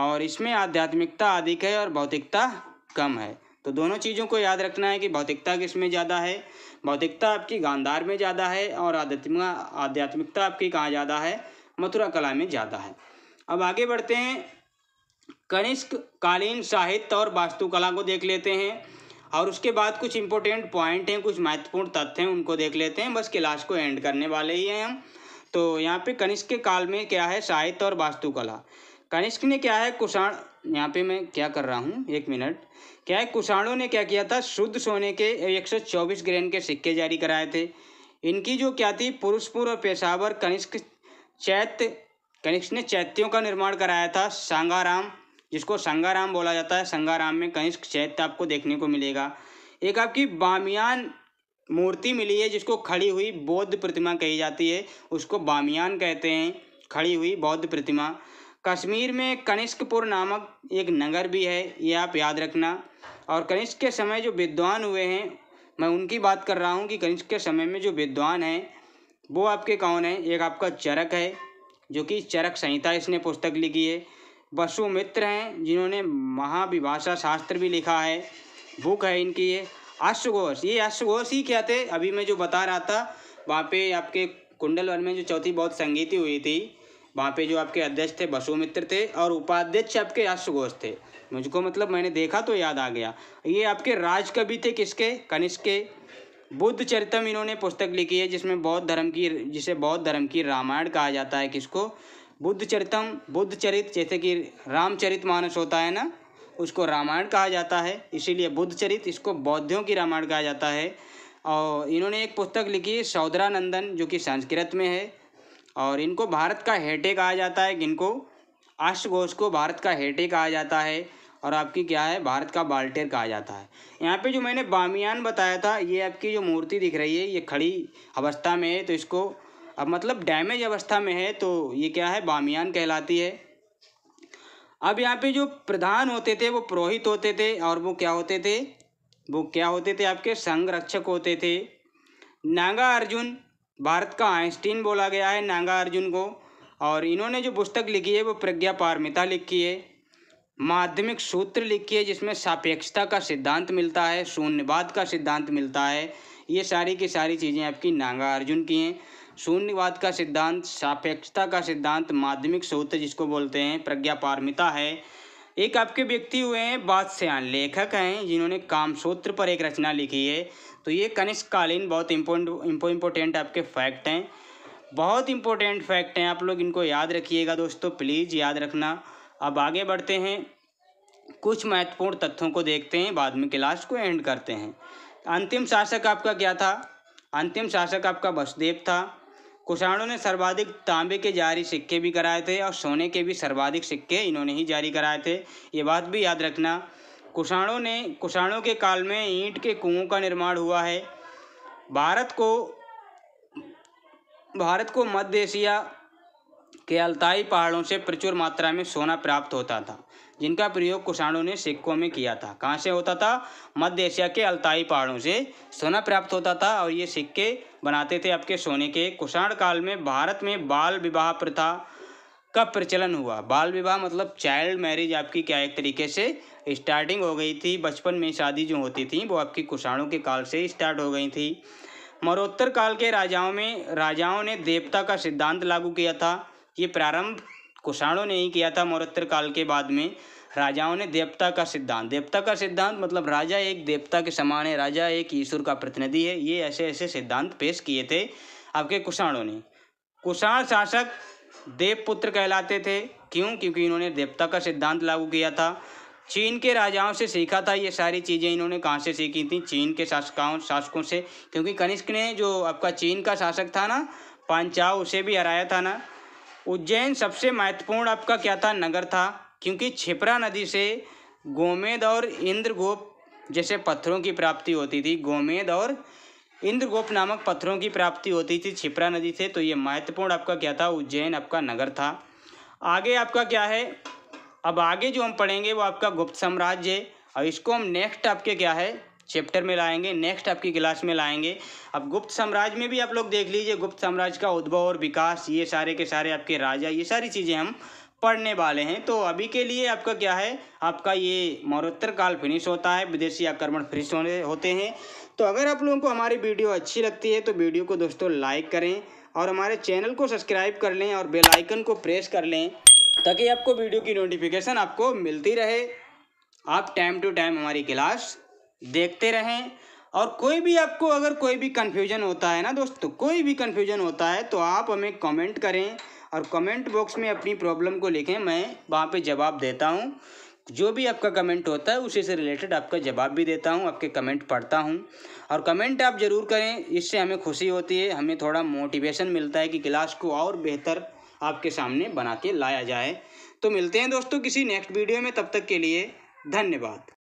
और इसमें आध्यात्मिकता अधिक है और भौतिकता कम है तो दोनों चीज़ों को याद रखना है कि भौतिकता किसमें ज़्यादा है भौतिकता आपकी गांधार में ज़्यादा है और आध्यात्मिक आध्यात्मिकता आपकी कहाँ ज़्यादा है मथुरा कला में ज़्यादा है अब आगे बढ़ते हैं कनिष्क कालीन साहित्य और वास्तुकला को देख लेते हैं और उसके बाद कुछ इंपॉर्टेंट पॉइंट हैं कुछ महत्वपूर्ण तथ्य हैं उनको देख लेते हैं बस क्लास को एंड करने वाले ही हैं हम तो यहाँ पे कनिष्क के काल में क्या है साहित्य और वास्तुकला कनिष्क ने क्या है कुषाण यहाँ पे मैं क्या कर रहा हूँ एक मिनट क्या है कुषाणों ने क्या किया था शुद्ध सोने के एक ग्रेन के सिक्के जारी कराए थे इनकी जो क्या थी पुरुषपुर और पेशावर कनिष्क चैत्य कनिष्क ने चैत्यों का निर्माण कराया था सांगाराम जिसको संगाराम बोला जाता है संगाराम में कहीं चैत्य आपको देखने को मिलेगा एक आपकी बामियान मूर्ति मिली है जिसको खड़ी हुई बौद्ध प्रतिमा कही जाती है उसको बामियान कहते हैं खड़ी हुई बौद्ध प्रतिमा कश्मीर में कनिष्कपुर नामक एक नगर भी है ये आप याद रखना और कनिष्क के समय जो विद्वान हुए हैं मैं उनकी बात कर रहा हूँ कि कनिष्क के समय में जो विद्वान हैं वो आपके कौन हैं एक आपका चरक है जो कि चरक संहिता इसने पुस्तक लिखी है वसुमित्र हैं जिन्होंने महाविभाषा शास्त्र भी लिखा है बुक है इनकी ये अश्वघोष ये अश्वघोष ही क्या थे अभी मैं जो बता रहा था वहाँ पे आपके कुंडल वन में जो चौथी बहुत संगीति हुई थी वहाँ पे जो आपके अध्यक्ष थे वसुमित्र थे और उपाध्यक्ष आपके अश्वघोष थे मुझको मतलब मैंने देखा तो याद आ गया ये आपके राजकवि थे किसके कनिष्क के बुद्ध चरितम इन्होंने पुस्तक लिखी है जिसमें बौद्ध धर्म की जिसे बौद्ध धर्म की रामायण कहा जाता है किसको बुद्ध चरितम बुद्ध चरित जैसे कि रामचरित मानस होता है ना उसको रामायण कहा जाता है इसीलिए बुद्ध चरित इसको बौद्धों की रामायण कहा जाता है और इन्होंने एक पुस्तक लिखी है नंदन जो कि संस्कृत में है और इनको भारत का हेटे कहा जाता है इनको अष्टघोष को भारत का हेटे कहा जाता है और आपकी क्या है भारत का बाल्टेर कहा जाता है यहाँ पे जो मैंने बामियान बताया था ये आपकी जो मूर्ति दिख रही है ये खड़ी अवस्था में है तो इसको अब मतलब डैमेज अवस्था में है तो ये क्या है बामियान कहलाती है अब यहाँ पे जो प्रधान होते थे वो पुरोहित होते थे और वो क्या होते थे वो क्या होते थे आपके संघ रक्षक होते थे नागा अर्जुन भारत का आइंस्टीन बोला गया है नागा अर्जुन को और इन्होंने जो पुस्तक लिखी है वो प्रज्ञा पारमिता लिखी है माध्यमिक सूत्र लिखी है जिसमें सापेक्षता का सिद्धांत मिलता है शून्यवाद का सिद्धांत मिलता है ये सारी की सारी चीज़ें आपकी नागा अर्जुन की हैं शून्यवाद का सिद्धांत सापेक्षता का सिद्धांत माध्यमिक सूत्र जिसको बोलते हैं प्रज्ञा पारमिता है एक आपके व्यक्ति हुए हैं बादशाहन लेखक हैं जिन्होंने कामसूत्र पर एक रचना लिखी है तो ये कनिष्ठकालीन बहुत इम्पोर्ट इम्पोर्टेंट आपके फैक्ट हैं बहुत इम्पोर्टेंट फैक्ट हैं आप लोग इनको याद रखिएगा दोस्तों प्लीज़ याद रखना अब आगे बढ़ते हैं कुछ महत्वपूर्ण तथ्यों को देखते हैं बाद में क्लास को एंड करते हैं अंतिम शासक आपका क्या था अंतिम शासक आपका वसुदेव था कुषाणों ने सर्वाधिक तांबे के जारी सिक्के भी कराए थे और सोने के भी सर्वाधिक सिक्के इन्होंने ही जारी कराए थे ये बात भी याद रखना कुषाणों ने कुषाणों के काल में ईंट के कुओं का निर्माण हुआ है भारत को भारत को मध्य एशिया के अल्ताई पहाड़ों से प्रचुर मात्रा में सोना प्राप्त होता था जिनका प्रयोग कुषाणों ने सिक्कों में किया था कहाँ से होता था मध्य एशिया के अल्ताई पहाड़ों से सोना प्राप्त होता था और ये सिक्के बनाते थे आपके सोने के कुषाण काल में भारत में बाल विवाह प्रथा का प्रचलन हुआ बाल विवाह मतलब चाइल्ड मैरिज आपकी क्या एक तरीके से स्टार्टिंग हो गई थी बचपन में शादी जो होती थी वो आपकी कुषाणों के काल से स्टार्ट हो गई थी मरोत्तर काल के राजाओं में राजाओं ने देवता का सिद्धांत लागू किया था ये प्रारंभ कुषाणों ने ही किया था मौर्योत्तर काल के बाद में राजाओं ने देवता का सिद्धांत देवता का सिद्धांत मतलब राजा एक देवता के समान है राजा एक ईश्वर का प्रतिनिधि है ये ऐसे ऐसे सिद्धांत पेश किए थे आपके कुषाणों ने कुषाण शासक देवपुत्र कहलाते थे क्यों क्योंकि इन्होंने देवता का सिद्धांत लागू किया था चीन के राजाओं से सीखा था ये सारी चीज़ें इन्होंने कहाँ से सीखी थी चीन के शासकाओं शासकों से क्योंकि कनिष्क ने जो आपका चीन का शासक था ना पांचाव उसे भी हराया था ना उज्जैन सबसे महत्वपूर्ण आपका क्या था नगर था क्योंकि छिपरा नदी से गोमेद और इंद्रगोप जैसे पत्थरों की प्राप्ति होती थी गोमेद और इंद्रगोप नामक पत्थरों की प्राप्ति होती थी छिपरा नदी से तो ये महत्वपूर्ण आपका क्या था उज्जैन आपका नगर था आगे आपका क्या है अब आगे जो हम पढ़ेंगे वो आपका गुप्त साम्राज्य और इसको हम नेक्स्ट आपके क्या है चैप्टर में लाएंगे नेक्स्ट आपकी क्लास में लाएंगे अब गुप्त साम्राज्य में भी आप लोग देख लीजिए गुप्त साम्राज्य का उद्भव और विकास ये सारे के सारे आपके राजा ये सारी चीज़ें हम पढ़ने वाले हैं तो अभी के लिए आपका क्या है आपका ये मौरोत्तर काल फिनिश होता है विदेशी आक्रमण फिनिश होने होते हैं तो अगर आप लोगों को हमारी वीडियो अच्छी लगती है तो वीडियो को दोस्तों लाइक करें और हमारे चैनल को सब्सक्राइब कर लें और बेल आइकन को प्रेस कर लें ताकि आपको वीडियो की नोटिफिकेशन आपको मिलती रहे आप टाइम टू टाइम हमारी क्लास देखते रहें और कोई भी आपको अगर कोई भी कन्फ्यूजन होता है ना दोस्तों तो कोई भी कन्फ्यूजन होता है तो आप हमें कमेंट करें और कमेंट बॉक्स में अपनी प्रॉब्लम को लिखें मैं वहाँ पे जवाब देता हूँ जो भी आपका कमेंट होता है उसी से रिलेटेड आपका जवाब भी देता हूँ आपके कमेंट पढ़ता हूँ और कमेंट आप ज़रूर करें इससे हमें खुशी होती है हमें थोड़ा मोटिवेशन मिलता है कि क्लास को और बेहतर आपके सामने बना के लाया जाए तो मिलते हैं दोस्तों किसी नेक्स्ट वीडियो में तब तक के लिए धन्यवाद